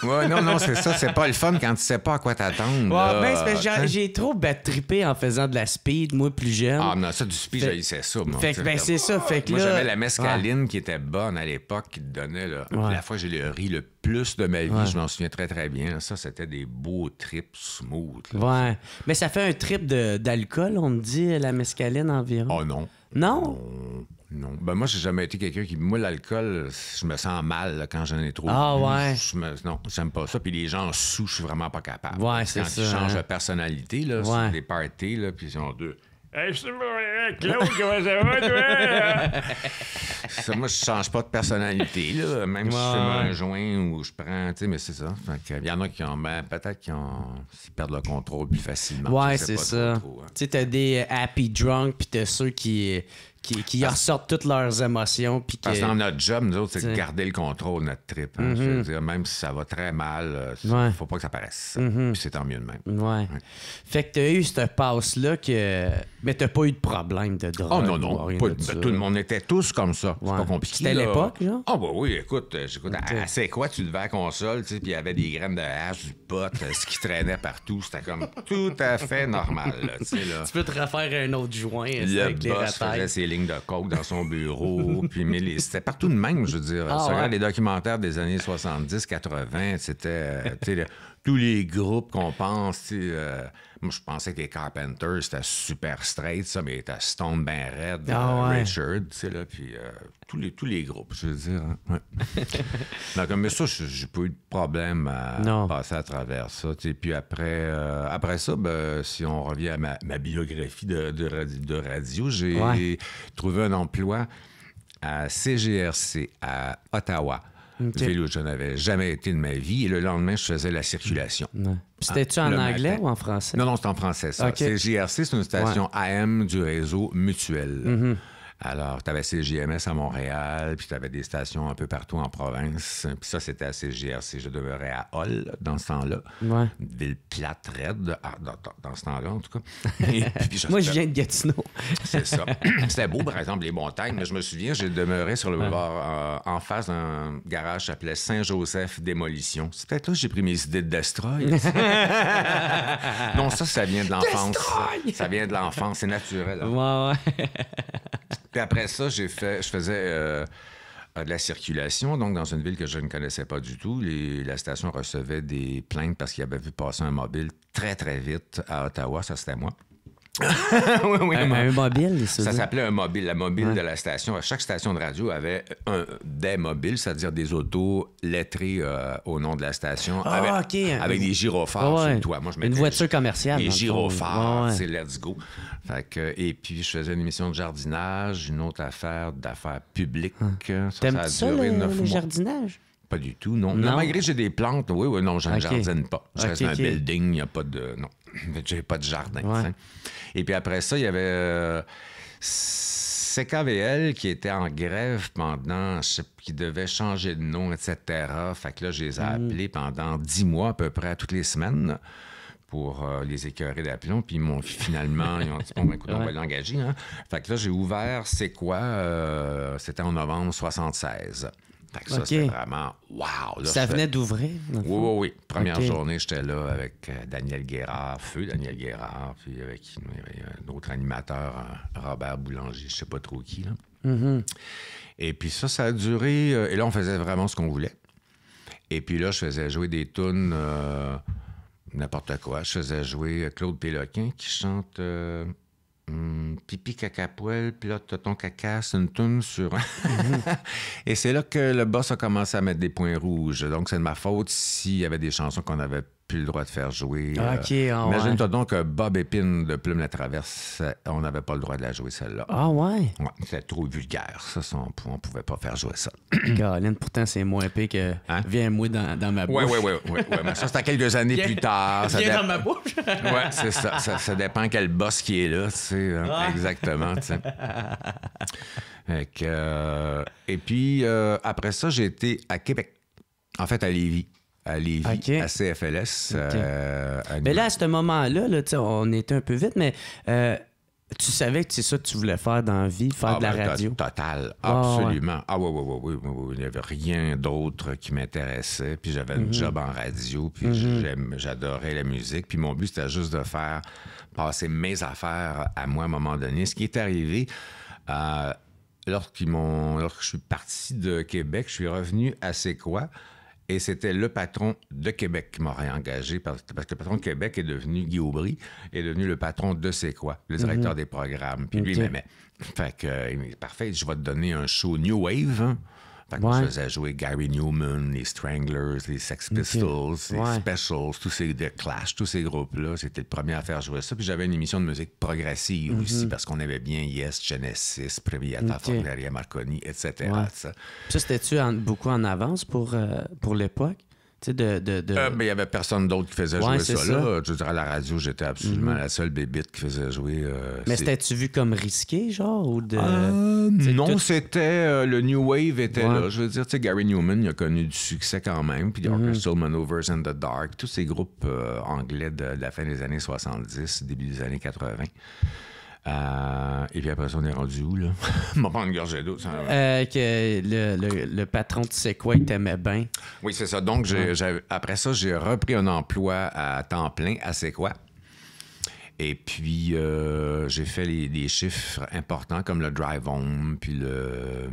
Ouais, non, non, c'est ça, c'est pas le fun quand tu sais pas à quoi t'attendre. Ben, hein? j'ai trop tripé en faisant de la speed, moi, plus jeune. Ah, non, ça, du speed, c'est ça, moi. Fait ben, c'est ça, fait que là... Moi, j'avais la mescaline qui était bonne à l'époque, qui te donnait, là. La fois, j'ai le riz le plus de ma vie, je m'en souviens très, très bien. Ça, c'était des beaux trips smooth. Ouais. Mais ça fait un trip d'alcool, on me dit, la mescaline environ. Oh Non? non non. Ben moi, j'ai jamais été quelqu'un qui. Moi, l'alcool, je me sens mal quand j'en ai trop. Ah ouais? Je Non, j'aime pas ça. Puis les gens sous, je suis vraiment pas capable. Ouais, c'est ça. Quand tu changes hein. de personnalité, là, ouais. des parties, là, puis ils ont deux. Hey, Claude, comment ça va, toi? Hein? ça, moi, je change pas de personnalité, là. Même si je un joint ou je prends, tu sais, mais c'est ça. Il y en a qui ont, ben, peut-être qui perdent le contrôle plus facilement. Ouais, c'est ça. Hein. Tu sais, t'as des happy drunk, puis t'as ceux qui, qui, ressortent toutes leurs émotions. parce que dans notre job, nous autres, c'est de garder le contrôle de notre trip. Hein, mm-hmm. même si ça va très mal, euh, il ne faut pas que ça paraisse. Mm-hmm. Puis c'est tant mieux de même. Ouais. Fait que tu as eu cette passe-là que. Mais tu pas eu de problème de drogue. Oh non, non. tout le monde était tous comme ça. C'est pas compliqué. C'était à l'époque, là? Ah, oh, bah oui, écoute, euh, j'écoute, c'est quoi? Tu devais à console, tu sais, puis il y avait des graines de hache, du pot, euh, ce qui traînait partout. C'était comme tout à fait normal, là. Tu peux te refaire un autre joint le avec boss les de coke dans son bureau. puis C'était partout de même, je veux dire. Ah, les documentaires des années 70, 80, c'était euh, tous les groupes qu'on pense. Euh, moi, je pensais que les Carpenters, c'était super straight, ça, mais t'as Stone Ben Red, ah euh, Richard, tu là, puis euh, tous, les, tous les groupes, je veux dire. Hein, ouais. mais ça, j'ai pas eu de problème à passer à travers ça. Puis après, euh, après ça, ben, si on revient à ma, biographie de, de, radio, j'ai trouvé un emploi à CGRC, à Ottawa. Okay. où je n'avais jamais été de ma vie. Et le lendemain, je faisais la circulation. Ah, C'était-tu en, anglais ou en français? Non, non, c'est en français, ça. C'est JRC, c'est une station AM du réseau mutuel. Mm-hmm. Alors, tu avais CGMS à Montréal, puis tu avais des stations un peu partout en province. Puis ça, c'était à CGRC. Je demeurais à Hall dans ce temps-là. Ouais. Ville plate, raide, ah, dans, ce temps-là, en tout cas. Moi, je viens de Gatineau. c'est ça. C'était beau, par exemple, les montagnes. Mais je me souviens, j'ai demeuré sur le boulevard euh, en face d'un garage qui s'appelait Saint-Joseph Démolition. C'était là que j'ai pris mes idées de Destroy. non, ça, ça vient de l'enfance. Ça vient de l'enfance. C'est naturel. Hein. Ouais, ouais. Puis après ça, fait, je faisais euh, de la circulation, donc dans une ville que je ne connaissais pas du tout. la station recevait des plaintes parce qu'il avait vu passer un mobile très, très vite à Ottawa. Ça, c'était moi. Ah! un, mobile, ça. s'appelait un mobile, la mobile de la station. Chaque station de radio avait un, des mobiles, c'est-à-dire des autos lettrées euh, au nom de la station, ah, avec, avec des gyrophares une voiture commerciale. Des gyrophares, c'est let's go. et puis, je faisais une émission de jardinage, une autre affaire d'affaires publiques. taimes hein. Ça, ça, a duré le, jardinage? Pas du tout, non. malgré que j'ai des plantes, oui, oui, non, je ne jardine pas. Je reste dans un building, il n'y a pas de... Non. J'avais pas de jardin. Et puis après ça, il y avait euh, CKVL qui était en grève pendant, je qui devait changer de nom, etc. Fait que là, je les ai mm. appelés pendant dix mois à peu près, toutes les semaines pour euh, les écœurer d'aplomb. Puis ils finalement, ils ont dit, bon, ben, écoute, on va l'engager. Hein. Fait que là, j'ai ouvert C'est quoi? Euh, c'était en novembre 76 ça, vraiment waouh. ça venait d'ouvrir? Oui, oui, oui. Première journée, j'étais là avec euh, Daniel Guérard, feu Daniel Guérard, puis avec un autre animateur, Robert Boulanger, je ne sais pas trop qui. Mm-hmm. Et puis ça, ça a duré. Euh, et là, on faisait vraiment ce qu'on voulait. Et puis là, je faisais jouer des tunes, euh, n'importe quoi. Je faisais jouer Claude Péloquin qui chante. Hmm, pipi caca poil puis là, ton caca, c'est une toune sur. et c'est là que le boss a commencé à mettre des points rouges. Donc, c'est de ma faute s'il y avait des chansons qu'on avait plus le droit de faire jouer. Ah, euh, imagine-toi donc que Bob Épine de Plume la Traverse, on n'avait pas le droit de la jouer celle-là. Ah ouais? ouais C'était trop vulgaire, ça. on ne pouvait pas faire jouer ça. Caroline, pourtant, c'est moins épais que hein? Viens-moi dans, ma bouche. Oui, oui, oui. Ouais, mais ça, c'était quelques années plus tard. Ça Viens dans ma bouche. oui, c'est ça, ça, dépend quel boss qui est là, tu sais. Hein, ah. Exactement, tu euh, et puis, euh, après ça, j'ai été à Québec. En fait, à Lévis à à CFLS. Euh, mais là, à ce moment-là, on était un peu vite, mais euh, tu savais que c'est ça que tu voulais faire dans la vie, faire ah, de la ben, radio? Total, absolument. Ah, ouais. oui, oui, oui, Il n'y avait rien d'autre qui m'intéressait. Puis j'avais un mhm. job en radio, puis mhm. j'adorais la musique. Puis mon but, c'était juste de faire passer mes affaires à moi à un moment donné. Ce qui est arrivé... Euh, m'ont, lorsque je suis parti de Québec, je suis revenu à C'est et c'était le patron de Québec qui m'aurait engagé, parce, que le patron de Québec est devenu, Guy Aubry, est devenu le patron de C'est quoi, le mhm. directeur des programmes. Puis lui, mais, Fait que, euh, parfait, je vais te donner un show New Wave. Hein je faisais jouer Gary Newman, les Stranglers, les Sex Pistols, les Specials, tous ces Clash, tous ces groupes-là. C'était le premier à faire jouer ça. Puis j'avais une émission de musique progressive mhm. aussi parce qu'on avait bien Yes, Genesis, Premiata, okay. Marconi, etc. Ouais. Ça, c'était-tu beaucoup en avance pour, euh, pour l'époque? Euh, il n'y avait personne d'autre qui faisait jouer ça, Là. Je à la radio, j'étais absolument mhm. la seule bébite qui faisait jouer. Euh, mais c'était-tu vu comme risqué, genre? de... Euh, non, c'était. le New Wave était là. Je veux dire, tu sais, Gary Newman, il a connu du succès quand même. Puis mm -hmm. Orchestral mhm. Maneuvers in the Dark, tous ces groupes anglais de, la fin des années 70, début des années 80. Euh, et puis après ça, on est rendu où, là? m'a prendre une d'eau. Euh, le, patron, de Sequoia il t'aimait bien. Oui, c'est ça. Donc, après ça, j'ai repris un emploi à temps plein à C'est Et puis, euh, j'ai fait des chiffres importants comme le drive-home, puis le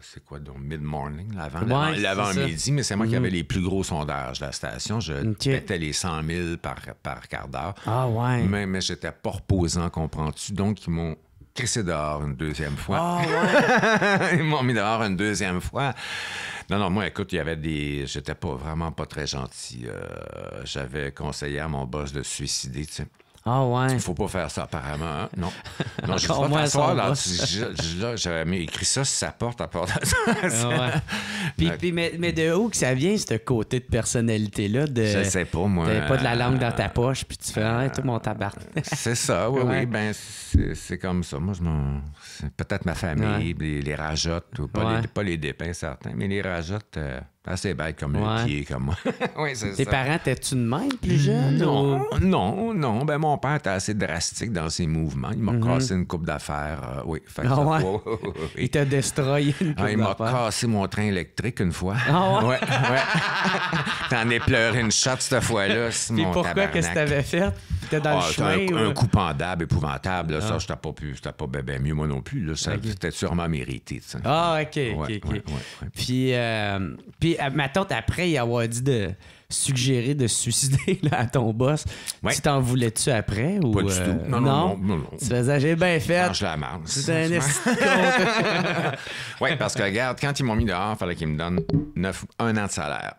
c'est quoi donc mid-morning, l'avant-midi, mais c'est moi qui mhm. avais les plus gros sondages de la station. Je mettais les 100 000 par, par quart d'heure. Ah ouais. Mais, mais j'étais pas reposant, comprends-tu? Donc, ils m'ont crissé dehors une deuxième fois. Ah, ils m'ont mis dehors une deuxième fois. Non, non, moi, écoute, il y avait des. J'étais pas vraiment pas très gentil. Euh, j'avais conseillé à mon boss de suicider, tu sais. Ah ouais. Il faut pas faire ça apparemment. Hein. Non. Non, je crois que t'asseoir. Là, j'avais écrit ça sur sa porte à part de ah, mais, mais, de où que ça vient, ce côté de personnalité-là? De, je sais pas, moi. pas de la langue dans ta poche, puis tu fais ah, tout mon tabac. c'est ça, oui, oui. Ben, c'est comme ça. Moi, je Peut-être ma famille, les, les, pas, les, pas dépins certains, mais les rajotes... Euh, assez bête comme le pied, comme moi. oui, c'est Tes parents, étaient tu de même plus jeune? Non, non, non. Ben, mon père était assez drastique dans ses mouvements. Il m'a mhm. cassé une coupe d'affaires. Euh, ah oui, Il t'a destroyé une coupe ah, Il m'a cassé mon train électrique une fois. Ah, ouais? ouais. T'en es pleuré une chatte, cette fois-là. Puis pourquoi? Qu'est-ce que t'avais fait? T'étais dans le ah, chemin? Un, coup pendable, épouvantable. ça, je pas pu, t'ai pas bébé ben, ben mieux moi non plus. ça, okay. C'était sûrement mérité. Ah, OK, OK, OK. Puis, euh, puis ma tante, après y avoir dit de suggérer de suicider à ton boss, tu t'en voulais-tu après? Ou, Pas du tout. Euh, non, non, non, j'ai bien fait. Je la C'est un Oui, parce que regarde, quand ils m'ont mis dehors, il fallait qu'ils me donnent un an de salaire.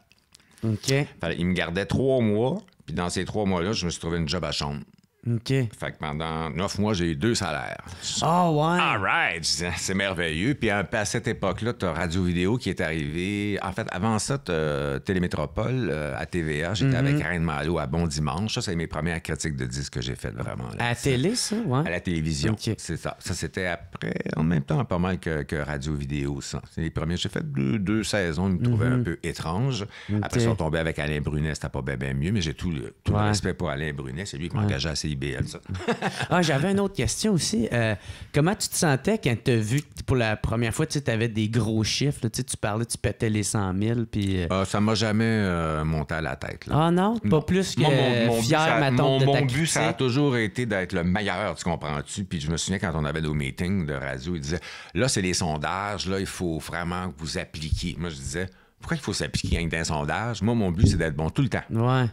OK. Fallait, me gardait trois mois, puis dans ces trois mois-là, je me suis trouvé une job à chambre. OK. Fait que pendant neuf mois, j'ai eu deux salaires. Ah, ouais! All C'est merveilleux. Euh, puis à cette époque-là, tu as Radio Vidéo qui est arrivé. En fait, avant ça, as Télémétropole euh, à TVA. J'étais mhm. avec Arène Malo à Bon Dimanche. Ça, c'est mes premières critiques de disques que j'ai faites vraiment. Là, à la télé, ça? Ouais. À la télévision. C'est ça. Ça, c'était après, en même temps, pas mal que, Radio Vidéo. Ça. C'est les premiers. J'ai fait deux, deux saisons. Ils me trouvaient un mhm. peu étrange. Après, ils sont tombés avec Alain Brunet. C'était pas bien, mieux, mais j'ai tout, le, respect pour Alain Brunet. C'est lui qui m'engageait ouais. assez Mm. Ah, j'avais une autre question aussi. Euh, comment tu te sentais quand tu as vu pour la première fois, tu avais des gros chiffres, tu parlais, tu pétais les 100 000, puis... Euh... Ah, ça m'a jamais euh, monté à la tête. Ah non? Pas plus que mon, ma Mon, mon but, ça a toujours été d'être le meilleur, tu comprends-tu? Puis je me souviens, quand on avait nos meetings de radio, ils disaient, là, c'est les sondages, là, il faut vraiment que vous appliquiez. Moi, je disais... Pourquoi il faut s'appliquer avec un sondage? Moi, mon but, c'est d'être bon tout le temps.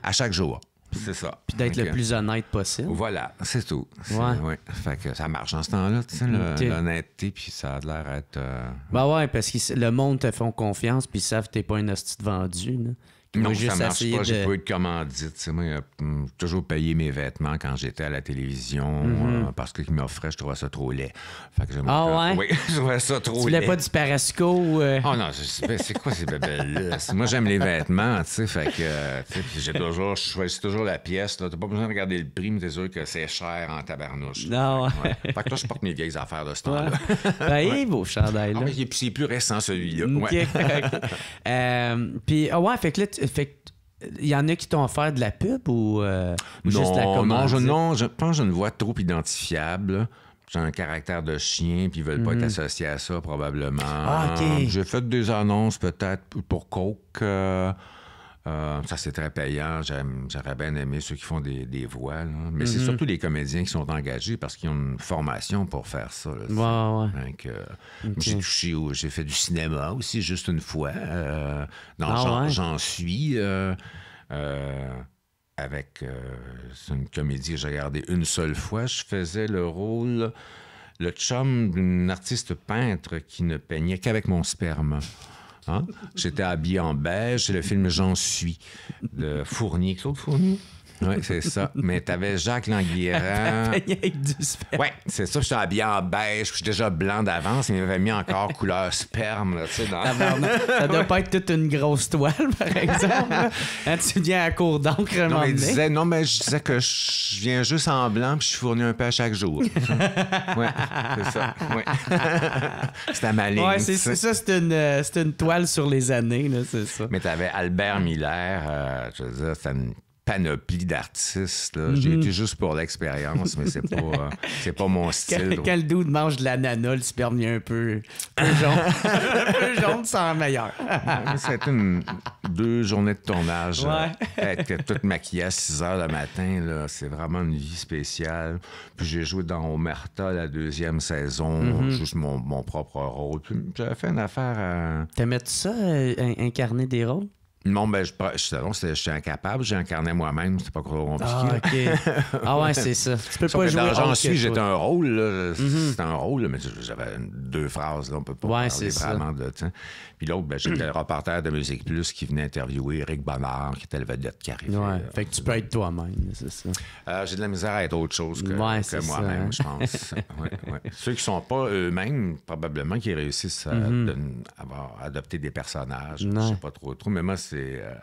À chaque jour. C'est ça. Puis d'être le plus honnête possible. Voilà, c'est tout. Ouais. ouais. Fait que ça marche en ce temps-là, tu sais, l'honnêteté, puis ça a l'air être. Euh, ben bah ouais, parce que le monde te font confiance, puis ils savent que t'es pas une hostie vendu moi ça marche pas. J'ai pas eu de commandite. Moi, j'ai euh, mm, toujours payé mes vêtements quand j'étais à la télévision mhm. euh, Parce que parce qu'ils m'offraient, je trouvais ça trop laid. Fait que ah ouais? Oui, je trouvais ça trop tu laid. Tu voulais pas du Parasco? Oh non, c'est quoi ces babelles là Moi, j'aime les vêtements, tu sais. Fait que j'ai toujours, je choisis toujours la pièce. T'as pas besoin de regarder le prix, mais t'es sûr que c'est cher en tabarnouche. Non. Fait, que toi, je porte mes vieilles affaires de ce temps-là. Ben, il est beau, chandail. Ah, c'est plus récent, celui-là. Okay, ouais. puis, ah ouais, fait que là, il y en a qui t'ont offert de la pub ou, euh, juste la commande? Non, je, pense que ne une voix trop identifiable. J'ai un caractère de chien, puis ils veulent pas être mhm. associés à ça, probablement. Ah, j'ai fait des annonces, peut-être, pour Coke. Euh, euh, ça, c'est très payant. J'aurais bien aimé ceux qui font des, voiles, voix. Mais c'est mhm. surtout les comédiens qui sont engagés parce qu'ils ont une formation pour faire ça. j'ai, fait du cinéma aussi, juste une fois. Euh, ah, j'en, suis. Euh, avec une comédie que j'ai regardée une seule fois. Je faisais le rôle, le chum d'une artiste peintre qui ne peignait qu'avec mon sperme. Hein? J'étais habillé en beige. C'est le film J'en suis de Fournier. Claude Fournier? Oui, c'est ça. Mais t'avais Jacques Languirand. avec du sperme. Oui, c'est ça. Je suis habillé en beige, je suis déjà blanc d'avance, il m'avait mis encore couleur sperme, là, tu sais, dans... Ça doit pas être toute une grosse toile, par exemple. Hein, tu viens à court d'encre, non, mais il disait, non, mais je disais que je viens juste en blanc, puis je fournis un peu à chaque jour. oui, c'est ça. Ouais. C'était ma ligne. Oui, c'est ça, euh, c'est une, toile sur les années, là, c'est ça. Mais t'avais Albert Miller, euh, je veux dire, c'était une panoplie d'artistes. J'ai mhm. été juste pour l'expérience, mais c'est pas, euh, c'est pas mon style. Quand, le dude mange de l'ananas, le sperme est un peu, jaune. un peu jaune, sans meilleur. C'était une, deux journées de tournage. Euh, ouais. Tu toute maquillée à 6 heures le matin, c'est vraiment une vie spéciale. Puis j'ai joué dans Omerta la deuxième saison, mhm. juste mon, mon, propre rôle. j'avais fait une affaire à... T'aimais-tu ça, euh, incarner des rôles? Non, ben, je, je, suis incapable. J'ai incarné moi-même. c'est pas trop compliqué. Ah, OK. ah ouais, c'est ça. Tu peux pas jouer. J'en suis, j'étais un rôle. Mhm. c'est un rôle, mais j'avais deux phrases. Là, on peut pas parler vraiment de... Puis l'autre, ben, j'étais le reporter de Musique Plus qui venait interviewer Eric Bonnard, qui était le vedette qui arrivait. Ouais. Fait que tu peux être toi-même, c'est ça. Euh, j'ai de la misère à être autre chose que, moi-même, hein. je pense. Ceux qui sont pas eux-mêmes, probablement, qui réussissent mhm. à, adopter des personnages. Je sais pas trop, trop. Mais moi, c'est c'est. Euh...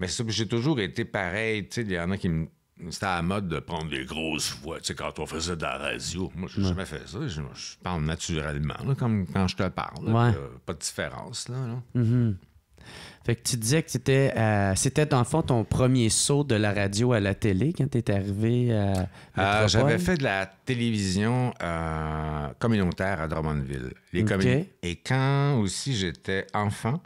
Mais j'ai toujours été pareil. il y en a qui me c'était à la mode de prendre des grosses voix. Tu sais, quand on faisait de la radio, moi, j'ai n'ai jamais fait ça. Je, parle naturellement, comme quand je te parle. Euh, pas de différence. Là, mm-hmm. Fait que tu disais que c'était, euh, c'était dans ton premier saut de la radio à la télé quand tu es arrivé euh, à. j'avais fait de la télévision communautaire à Drummondville. Les Et quand aussi j'étais enfant,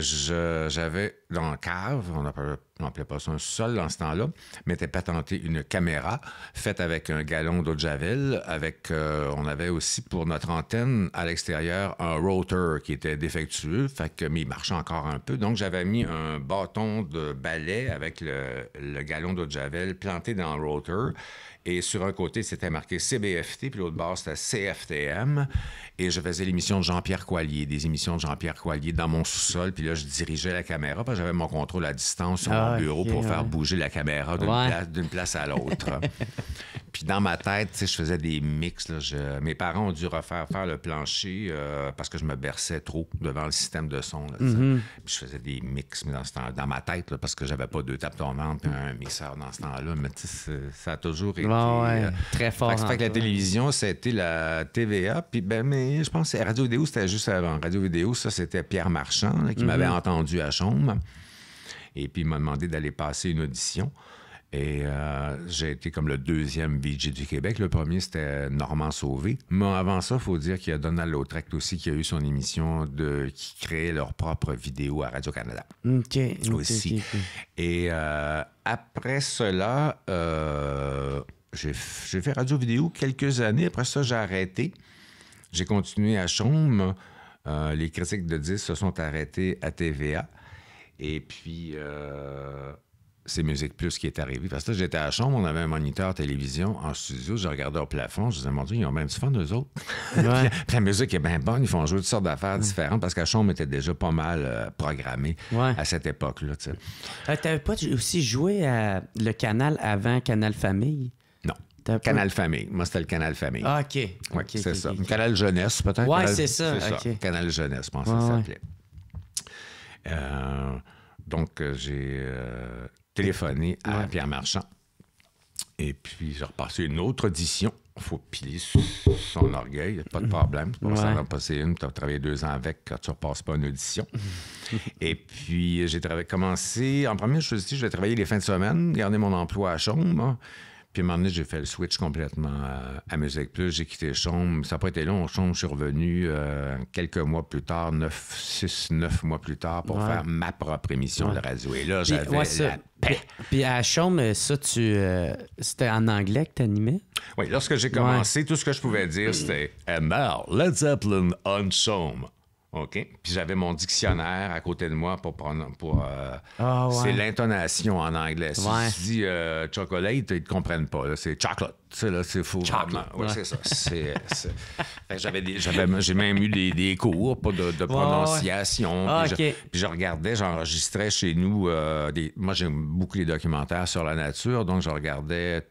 j'avais dans la cave, on n'appelait pas ça un sol dans ce temps-là, m'était patenté une caméra faite avec un galon d'eau de javel. Avec, euh, on avait aussi pour notre antenne à l'extérieur un rotor qui était défectueux, fait que, mais il marchait encore un peu. Donc j'avais mis un bâton de balai avec le, le galon d'eau de javel planté dans le rotor et sur un côté, c'était marqué CBFT, puis l'autre bord, c'était CFTM. Et je faisais l'émission de Jean-Pierre Coilier, des émissions de Jean-Pierre Coilier dans mon sous-sol. Puis là, je dirigeais la caméra, parce j'avais mon contrôle à distance sur mon ah, bureau pour faire bouger la caméra d'une place, à l'autre. puis dans ma tête, je faisais des mix. Mes parents ont dû refaire faire le plancher euh, parce que je me berçais trop devant le système de son. Mm-hmm. Puis je faisais des mix dans, ce temps, dans ma tête parce que j'avais pas deux tapes tournantes et un mixeur dans ce temps-là. Mais ça a toujours été... Ah, ouais. Euh, très fort. Fait que, que la hein. télévision, c'était la TVA. Puis, ben, mais je pense que Radio Vidéo, c'était juste avant. Radio Vidéo, ça, c'était Pierre Marchand qui mm-hmm. m'avait entendu à Chaume. Et puis, il m'a demandé d'aller passer une audition. Et euh, j'ai été comme le deuxième VJ du Québec. Le premier, c'était Normand Sauvé. Mais avant ça, il faut dire qu'il y a Donald Lautrec aussi qui a eu son émission de qui créait leur propre vidéo à Radio-Canada. OK. Aussi. Et euh, après cela, j'ai fait radio-vidéo quelques années. Après ça, j'ai arrêté. J'ai continué à Chaume. Euh, les critiques de 10 se sont arrêtées à TVA. Et puis, euh, c'est Musique Plus qui est arrivé. Parce que j'étais à Chambre, on avait un moniteur télévision en studio. Je regardais au plafond. Je disais, mon Dieu, ils ont même du fun, eux autres. la, musique est bien bonne. Ils font jouer toutes sortes d'affaires différentes. Parce qu'à Chambre, était déjà pas mal euh, programmé à cette époque-là. Tu n'avais pas aussi joué à le canal avant Canal Famille? Canal Famille. Moi, c'était le Canal Famille. Ah, OK. c'est ça. Canal Jeunesse, peut-être. Oui, c'est ça. Canal Jeunesse, je pense que ça s'appelait. Euh, donc, euh, j'ai euh, téléphoné à Pierre Marchand. Et puis, j'ai repassé une autre audition. Il faut piler son orgueil, il n'y a pas de problème. Tu pas ça d'en passer une. Tu as travaillé deux ans avec quand tu ne repasses pas une audition. Et puis, j'ai commencé. En premier, je me suis dit, je vais travailler les fins de semaine, garder mon emploi à chambre. Hein. Puis à un moment j'ai fait le switch complètement à, Music Musique Plus. J'ai quitté Chaume. Ça n'a pas été long. Chaume, je suis revenu euh, quelques mois plus tard, neuf, six, neuf mois plus tard, pour faire ma propre émission de radio. Et là, j'avais la paix. Puis à Chaume, ça, tu, euh, c'était en anglais que tu animais? Oui, lorsque j'ai commencé, tout ce que je pouvais dire, c'était And now, Led Zeppelin on Chaume. OK. Puis j'avais mon dictionnaire à côté de moi pour prendre. Pour, euh, ah, C'est l'intonation en anglais. Si tu dis euh, chocolat, ils ne te comprennent pas. C'est chocolate. c'est faux. c'est ça. j'avais j'ai même eu des, cours de, prononciation. puis, je, regardais, j'enregistrais chez nous. Euh, des, moi, j'aime beaucoup les documentaires sur la nature, donc je regardais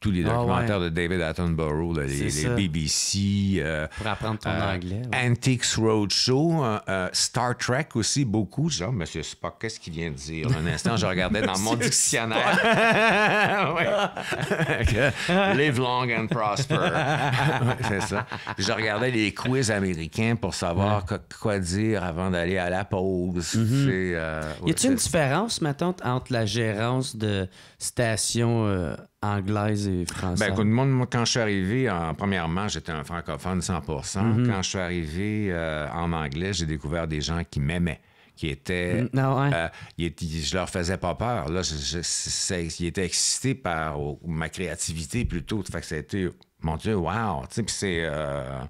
tous les ah documentaires de David Attenborough, les, BBC. Euh, pour apprendre ton euh, anglais. Antiques Roadshow, euh, Star Trek aussi, beaucoup. Genre, ah, Monsieur Spock, qu'est-ce qu'il vient de dire? Un instant, je regardais dans mon dictionnaire. Live long and prosper. C'est ça. Je regardais les quiz américains pour savoir quoi dire avant d'aller à la pause. Mm-hmm. y a-t-il une différence, tante, entre la gérance de stations anglaise et française? Ben écoute, moi, quand je suis arrivé, premièrement, j'étais un francophone 100 mhm. Quand je suis arrivé euh, en anglais, j'ai découvert des gens qui m'aimaient qui étaient... Mm, ah euh, je leur faisais pas peur. Là, je, ils étaient excités par ma créativité plutôt. Fait ça a été, mon Dieu, wow! puis c'est... Euh,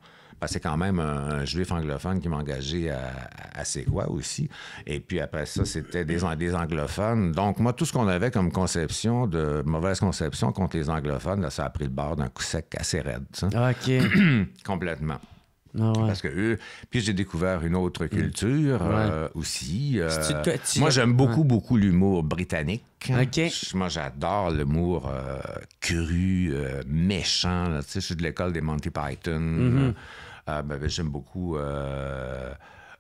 c'est quand même un, juif anglophone qui m'a engagé à, à Ségois aussi. Et puis après ça, c'était des, des anglophones. Donc, moi, tout ce qu'on avait comme conception, de mauvaise conception contre les anglophones, ça a pris le bord d'un coup sec assez raide. Ah, OK. Complètement. Ah, Parce que eux. Puis j'ai découvert une autre mm. culture euh, aussi. Euh, moi, j'aime beaucoup, beaucoup l'humour britannique. Moi, j'adore l'humour euh, cru, méchant. Tu sais, je suis de l'école des Monty Python. Mm-hmm. Euh, ben, ben, j'aime beaucoup euh,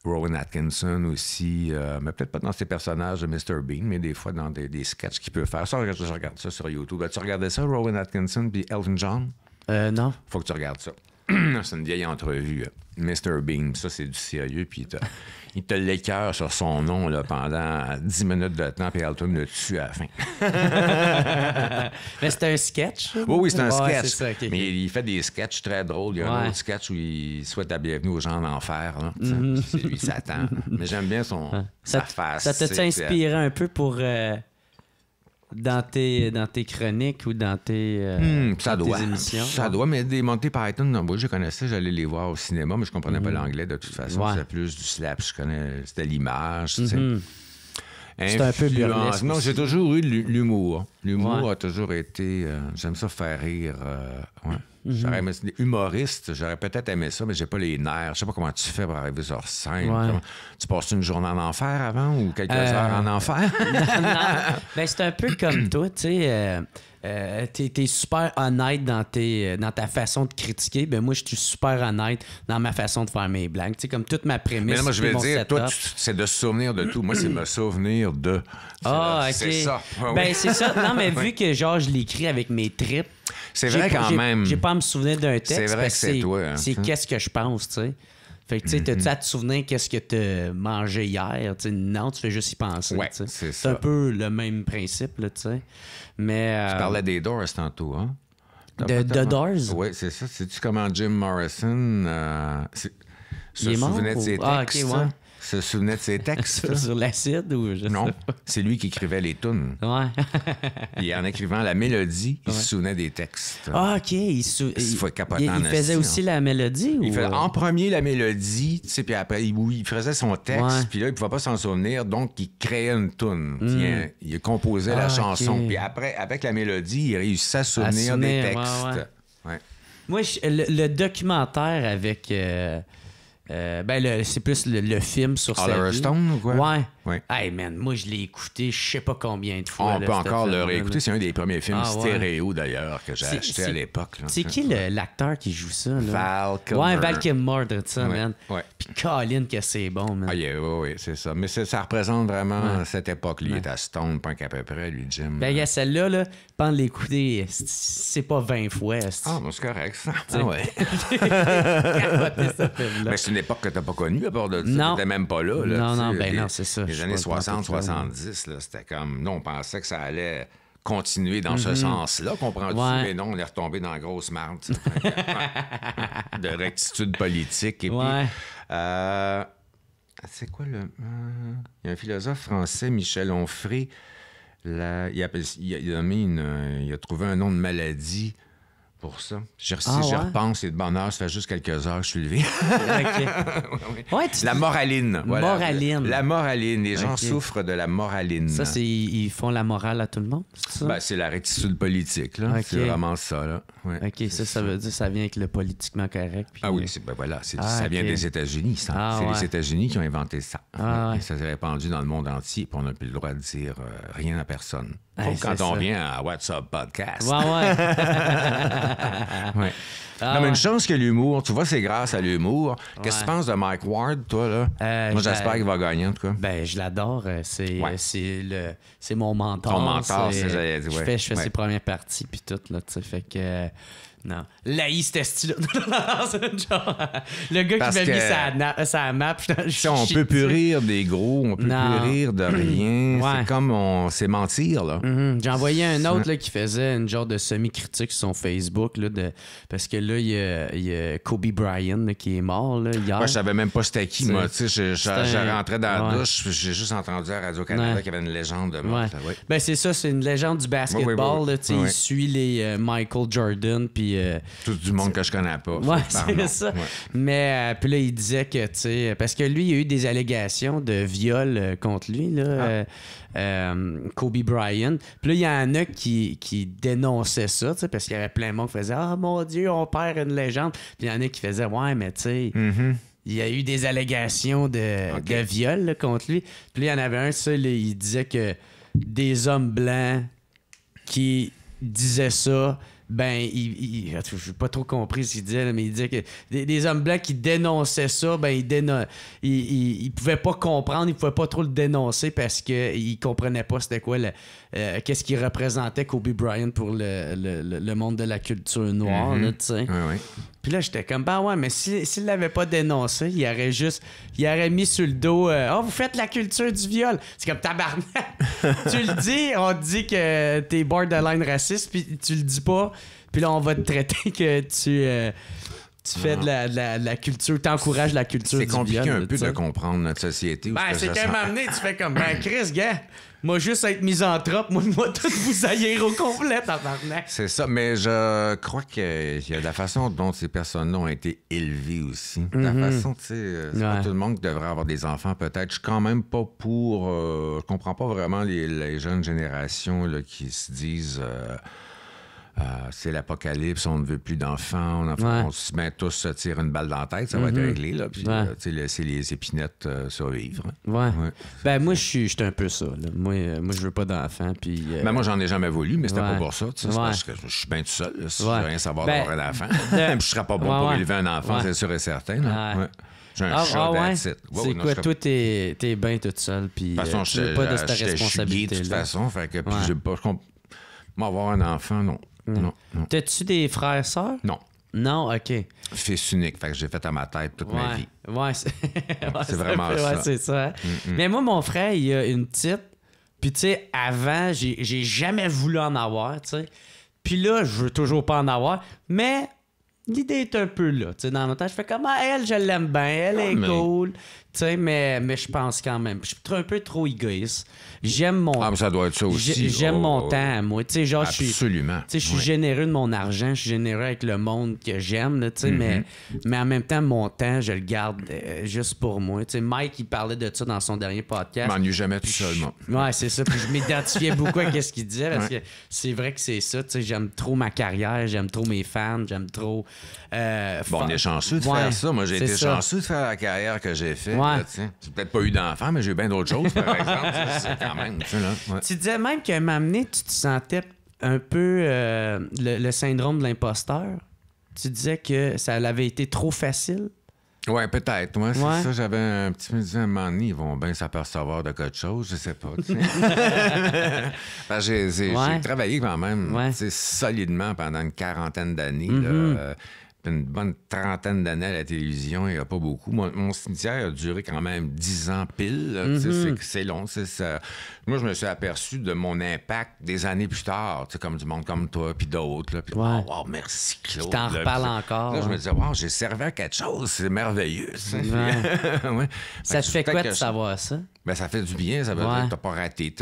Rowan Atkinson aussi, euh, mais peut-être pas dans ses personnages de Mr. Bean, mais des fois dans des, des sketchs qu'il peut faire. Ça, je regarde ça sur YouTube. tu regardais ça, Rowan Atkinson puis Elton John? non. Faut que tu regardes ça. C'est une vieille entrevue. Hein. Mr. Bean, ça c'est du sérieux, puis il te l'écœure sur son nom là, pendant 10 minutes de temps, puis Alton le tue à la fin. mais c'est un sketch? Oui, oui, c'est un sketch. Mais il fait des sketchs très drôles. Il y a un autre sketch où il souhaite la bienvenue aux gens d'enfer. Mm C'est lui, Satan. mais j'aime bien son, sa face. Ça t'a inspiré un peu pour... Euh, dans tes, dans tes chroniques ou dans tes, euh, hmm, émissions. Ça doit, mais des Monty Python, non, je connaissais, j'allais les voir au cinéma, mais je comprenais pas hmm. l'anglais de toute façon. C'était plus du slap, je connais, c'était l'image, c'était mm-hmm. un peu burlesque. Non, j'ai toujours eu l'humour. L'humour a toujours été. Euh, j'aime ça faire rire. Euh, J'aurais mhm. aimé, humoriste, j'aurais peut-être aimé ça, mais j'ai pas les nerfs. Je sais pas comment tu fais pour arriver sur scène. Tu passes une journée en enfer avant ou quelques euh, heures en enfer? mais ben, c'est un peu comme toi, tu sais. Euh, euh, t'es tu es, super honnête dans, tes, euh, dans ta façon de critiquer, ben moi, je suis super honnête dans ma façon de faire mes blagues. Tu comme toute ma prémisse. Mais là, moi, je vais dire, toi, c'est de se souvenir de tout. moi, c'est me souvenir de. Ah, C'est ça. Ah ben, c'est ça. Non, mais vu que, genre, je l'écris avec mes tripes. C'est vrai quand même. J'ai pas à me souvenir d'un texte. C'est vrai que c'est toi. Hein. C'est qu'est-ce que je pense, tu sais. Fait que tu sais, t'as-tu mm-hmm. à te souvenir qu'est-ce que t'as mangé hier? T'sais, non, tu fais juste y penser. c'est un peu le même principe, là, tu sais. Mais. Euh, tu parlais des Doors tantôt, hein? De, Doors? Oui, c'est ça. C'est-tu comment Jim Morrison. Euh... se souvenait de ses ah, textes? se souvenait de ses textes. Sur l'acide ou je Non, c'est lui qui écrivait les tunes. Ouais. et en écrivant la mélodie, il se souvenait des textes. Ah, OK. Il, il, faut faisait aussi hein. la mélodie? Ou... Il faisait euh? en premier la mélodie, tu sais, puis après, il, faisait son texte, puis là, il ne pouvait pas s'en souvenir, donc il créait une tune. Hmm. Il, composait la ah, chanson. Puis après, avec la mélodie, il réussissait à souvenir, des textes. Moi, le, documentaire avec... Euh, euh, ben, c'est plus le, film sur Oliver Stone ou quoi? Ouais. ouais. Hey, man, moi, je l'ai écouté je sais pas combien de fois. On peut encore le réécouter. C'est un des premiers films ah, stéréo, d'ailleurs, que j'ai acheté à l'époque. C'est qui l'acteur qui joue ça? «Valkyrie». Ouais, «Valkyrie» Kilmer, de ça, man. Puis Colin, que c'est bon, man. Ah, yeah, oui, oui, c'est ça. Mais ça représente vraiment cette époque. là il est à Stone, punk à peu près, lui, Jim. Ben, il y a euh. celle-là, là, pas l'écouter, c'est pas 20 fois. Ah, c'est correct, ah ouais. mais c'est une époque que t'as pas connue à part de ça. T'étais même pas là. non, non, ben non, c'est ça. Les années 60, 70, là, c'était comme. Nous, on pensait que ça allait continuer dans ce mm-hmm. sens-là, comprends-tu? Mais non, on est retombé dans la grosse marde de rectitude politique. Et euh, c'est quoi le. Euh, il y a un philosophe français, Michel Onfray, il a trouvé un nom de maladie pour ça. Ah je, si je repense, c'est de bonheur, ça fait juste quelques heures que je suis levé. La moraline. La moraline. Les gens souffrent de la moraline. Ça, c'est ils font la morale à tout le monde, c'est ben, la rétitude politique, là. C'est vraiment ça, là. OK, ça, veut dire ça vient avec le politiquement correct. Ah oui, ben voilà, ah, ça vient des États-Unis, ah, c'est les États-Unis qui ont inventé ça. ça s'est répandu dans le monde entier, puis on n'a plus le droit de dire euh, rien à personne. quand on vient à What's Podcast. Ah non, mais une chance que l'humour, tu vois, c'est grâce à l'humour. Qu'est-ce que tu penses de Mike Ward, toi, là? Euh, Moi, j'espère qu'il va gagner, en tout cas. Ben, je l'adore. Euh, euh, c'est mon mentor. Ton mentor, c'est... Je fais, je fais ses premières parties, puis tout, là, tu sais, fait que... Non. Laïs Testi, le gars qui m'a mis sa, sa euh, map. on peut plus rire des gros, on peut plus rire de mm-hmm. rien. C'est comme on c'est mentir. là. Mm-hmm. J'ai envoyé un autre qui faisait une genre de semi-critique sur son Facebook. Là, Parce que là, il y, a... Kobe Bryant qui est mort là, hier. Moi, je savais même pas c'était qui, moi. Je, je, je, rentrais dans la douche, j'ai juste entendu à Radio-Canada qu'il y avait une légende de mort. Ben, c'est ça, c'est une légende du basketball. Il suit les euh, Michael Jordan, puis euh, Tout du monde que je connais pas. Ouais, c'est ça. Mais euh, puis là, il disait que, tu sais, parce que lui, il y a eu des allégations de viol euh, contre lui, là, ah. Kobe Bryant. Puis là, il y en a qui, qui dénonçaient ça, tu parce qu'il y avait plein de monde qui faisait Ah, mon Dieu, on perd une légende. » Puis il y en a qui faisait Ouais, mais tu mm-hmm. il y a eu des allégations de, viol contre lui. Puis il y en avait un, ça, il disait que des hommes blancs qui disaient ça, ben, il, je n'ai pas trop compris ce qu'il disait, mais il disait que des, hommes blancs qui dénonçaient ça, ben, ils, ne pouvaient pas comprendre, ils pouvaient pas trop le dénoncer parce qu'ils comprenaient pas c'était quoi le... Euh, qu'est-ce qu'il représentait Kobe Bryant pour le, monde de la culture noire, mhm. tu sais. Puis là, j'étais comme, ben ouais, mais s'il si, ne l'avait pas dénoncé, il aurait juste, il aurait mis sur le dos, euh, oh, vous faites la culture du viol. C'est comme tabarnak. tu le dis, on te dit que t'es borderline raciste, puis tu le dis pas, puis là, on va te traiter que tu. Euh, tu fais de la, culture la, la culture, t'encourages la culture. C'est compliqué un peu de comprendre notre société. Ben, c'est quand même amené, tu fais comme, ben Chris, gars, moi, juste être misanthrope, moi, moi, tout vous ailleurs au complet, tabarnak. C'est ça, mais je crois qu'il y a la façon dont ces personnes-là ont été élevées aussi. La mhm. façon, tu sais, euh, c'est pas tout le monde qui devrait avoir des enfants, peut-être. Je suis quand même pas pour. Euh, je comprends pas vraiment les, jeunes générations qui se disent. Euh, euh, c'est l'apocalypse, on ne veut plus d'enfants, on, se met tous se tirer une balle dans la tête, ça va être mm-hmm. réglé. Là, puis, euh, c'est les épinettes euh, survivre. Hein. Ouais. Ben, moi, je suis un peu ça. Moi, je moi je veux pas d'enfants. Puis, ben, moi, j'en ai jamais voulu, mais c'était pas pour ça. je suis bien tout seul. si je veux rien savoir ben, d'avoir un enfant, je serais pas bon pour élever un enfant, c'est sûr et certain. J'ai un ah, chat ah, C'est quoi, toi, t'es es, bien tout seul. puis de toute façon, je, pas de ta responsabilité. de toute façon, fait que pas... M'avoir un enfant, non. Non. T'as-tu des frères sœurs? Non. Non, OK. Fils unique, fait que j'ai fait à ma tête toute ma vie. Ouais, c'est vraiment ça. Hein. Mm, mm. Mais moi, mon frère, il a une petite. Puis, tu sais, avant, j'ai jamais voulu en avoir, tu Puis là, je veux toujours pas en avoir. Mais l'idée est un peu là. Tu sais, dans mon temps, je fais comme, ah, elle, je l'aime bien, elle est cool mais, mais je pense quand même. Je suis un peu trop égoïste. J'aime mon. Ah, mais ça doit être ça aussi. J'aime mon oh, oh, oh. temps à moi. Tu sais, genre, Absolument. Je suis généreux de mon argent, je suis généreux avec le monde que j'aime, mais, mhm. mais en même temps, mon temps, je le garde euh, juste pour moi. Tu Mike, il parlait de ça dans son dernier podcast. Je m'ennuie jamais tout seul, moi. c'est ça. Puis je m'identifiais beaucoup à ce qu'il disait parce que c'est vrai que c'est ça. Tu j'aime trop ma carrière, j'aime trop mes fans, j'aime trop. Euh, bon, on est chanceux de faire ça. Moi, j'ai été chanceux de faire la carrière que j'ai faite. Ouais. J'ai peut-être pas eu d'enfant, mais j'ai eu bien d'autres choses, par exemple. tu, disais même qu'à m'amener, tu te sentais un peu euh, le, syndrome de l'imposteur. Tu disais que ça l'avait été trop facile. Oui, peut-être. Moi, c'est ça. J'avais un petit peu dit un ils vont bien s'apercevoir de quelque chose, je sais pas. j'ai, travaillé quand même solidement pendant une quarantaine d'années. Mhm. Euh, une bonne trentaine d'années à la télévision, il n'y a pas beaucoup. Mon, cimetière a duré quand même dix ans pile. Mm-hmm. c'est long C'est long. Ça. Moi, je me suis aperçu de mon impact des années plus tard, comme du monde comme toi, puis d'autres. Oh, merci, Claude. Tu t'en reparles encore. Là, je me disais, wow, j'ai servi à quelque chose. C'est merveilleux. Ça, te fait quoi de savoir ça? Ben, ça fait du bien. Ça veut dire que t'as pas raté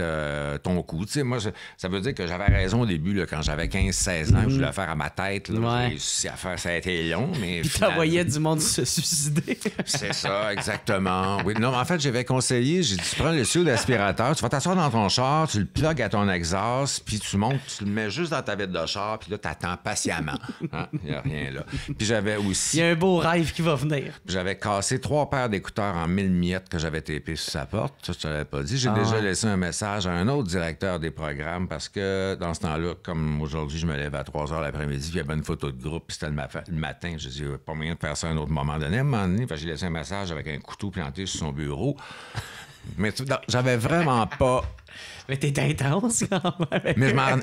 ton coup. moi, ça veut dire que j'avais raison au début, quand j'avais 15-16 ans, je voulais mm. faire à ma tête. Là, faire, ça a été long, mais. Puis finalement... du monde se suicider. C'est ça, exactement. Oui. Non, en fait, j'avais conseillé, j'ai dit, tu prends le tuyau d'aspirateur, tu vas t'asseoir dans ton char, tu le plugues à ton exhaust, puis tu montes, tu le mets juste dans ta vitre de char, puis là, t'attends patiemment. Hein. Il n'y a rien là. Puis j'avais aussi. Il y a un beau rêve qui va venir. J'avais cassé trois paires d'écouteurs en mille miettes que j'avais tapé sur sa porte. Ça, je ne l'avais pas dit. J'ai ah déjà laissé un message à un autre directeur des programmes parce que dans ce temps-là, comme aujourd'hui, je me lève à 3 h l'après-midi, il y avait une photo de groupe, puis c'était le, matin. Je dis, euh, pas moyen de faire ça à un autre moment donné. À un moment donné, j'ai laissé un message avec un couteau planté sur son bureau. Mais j'avais vraiment pas mais t'es intense quand même.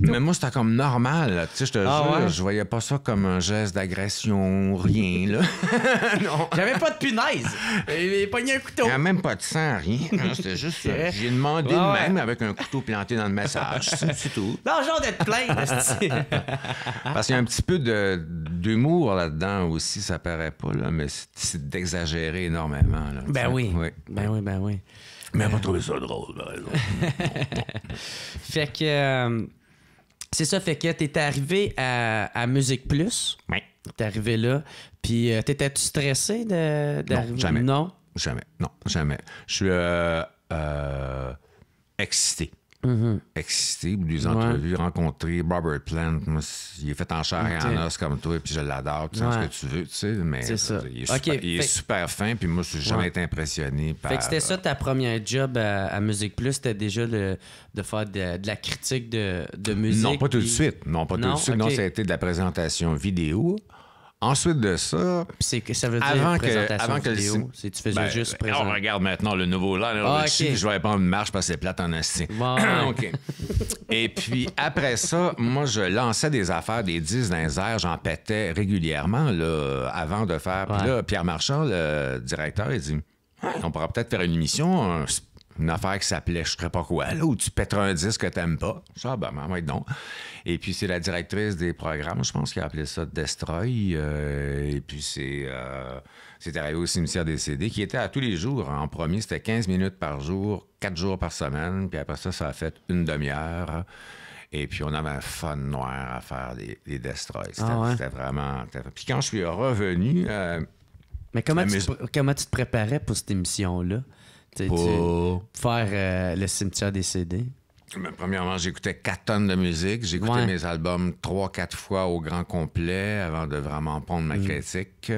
Mais, moi, c'était comme normal. Tu sais, je te ah jure, je voyais pas ça comme un geste d'agression, rien. là. non J'avais pas de punaise. il pas pogné un couteau. il n'y a même pas de sang, rien. Hein, c'était juste J'ai demandé de même avec un couteau planté dans le message. C'est tout. Non, genre d'être plein. Parce qu'il y a un petit peu d'humour là-dedans aussi, ça paraît pas, là, mais c'est d'exagérer énormément. Là, ben oui. Ben oui, ben oui. Mais elle va trouver ça drôle, par exemple. fait que. Euh, c'est ça, fait que t'es arrivé à, à Musique Plus. Oui. T'es arrivé là. Puis euh, t'étais-tu stressé d'arriver? Non, jamais. Non? Jamais. Non, jamais. Je suis euh, euh, excité. Mm excité pour entrevues, rencontrer Robert Plant. il est fait en chair et en os comme toi, puis je l'adore, tu sais ce que tu veux, tu sais. Mais il, est, super, fin, puis moi, je suis jamais été impressionné par. Fait que c'était ça euh, ta première job à, Musique Plus, c'était déjà de faire de, la critique de, musique. Non, pas tout de suite. Non, pas tout de suite. Non, ça a été de la présentation vidéo. Ensuite de ça, ça veut dire avant que, avant que tu faisais juste ben, On regarde maintenant le nouveau là, ah, je vais pas une marche parce que c'est plate en asti. Et puis après ça, moi je lançais des affaires des 10 dans j'en pétais régulièrement avant de faire. Puis là Pierre Marchand, le directeur, il dit on pourra peut-être faire une émission un une affaire qui s'appelait je ne sais pas quoi, là, où tu pèteras un disque que n'aimes pas. Ça, ben, non. Et puis, c'est la directrice des programmes, je pense, qui a appelé ça Destroy. Euh, et puis, euh, c'est, arrivé au cimetière des CD, qui était à tous les jours. En premier, c'était 15 minutes par jour, 4 jours par semaine. Puis après ça, ça a fait une demi-heure. Hein. Et puis, on avait un fun noir à faire des, destroys. Destroy. Ah c'était, vraiment... Puis quand je suis revenu... Euh, Mais comment, tu, comment tu te préparais pour cette émission-là? Pour... Faire euh, le cimetière des CD. premièrement, j'écoutais quatre tonnes de musique. J'écoutais mes albums 3-4 fois au grand complet avant de vraiment prendre ma mhm. critique.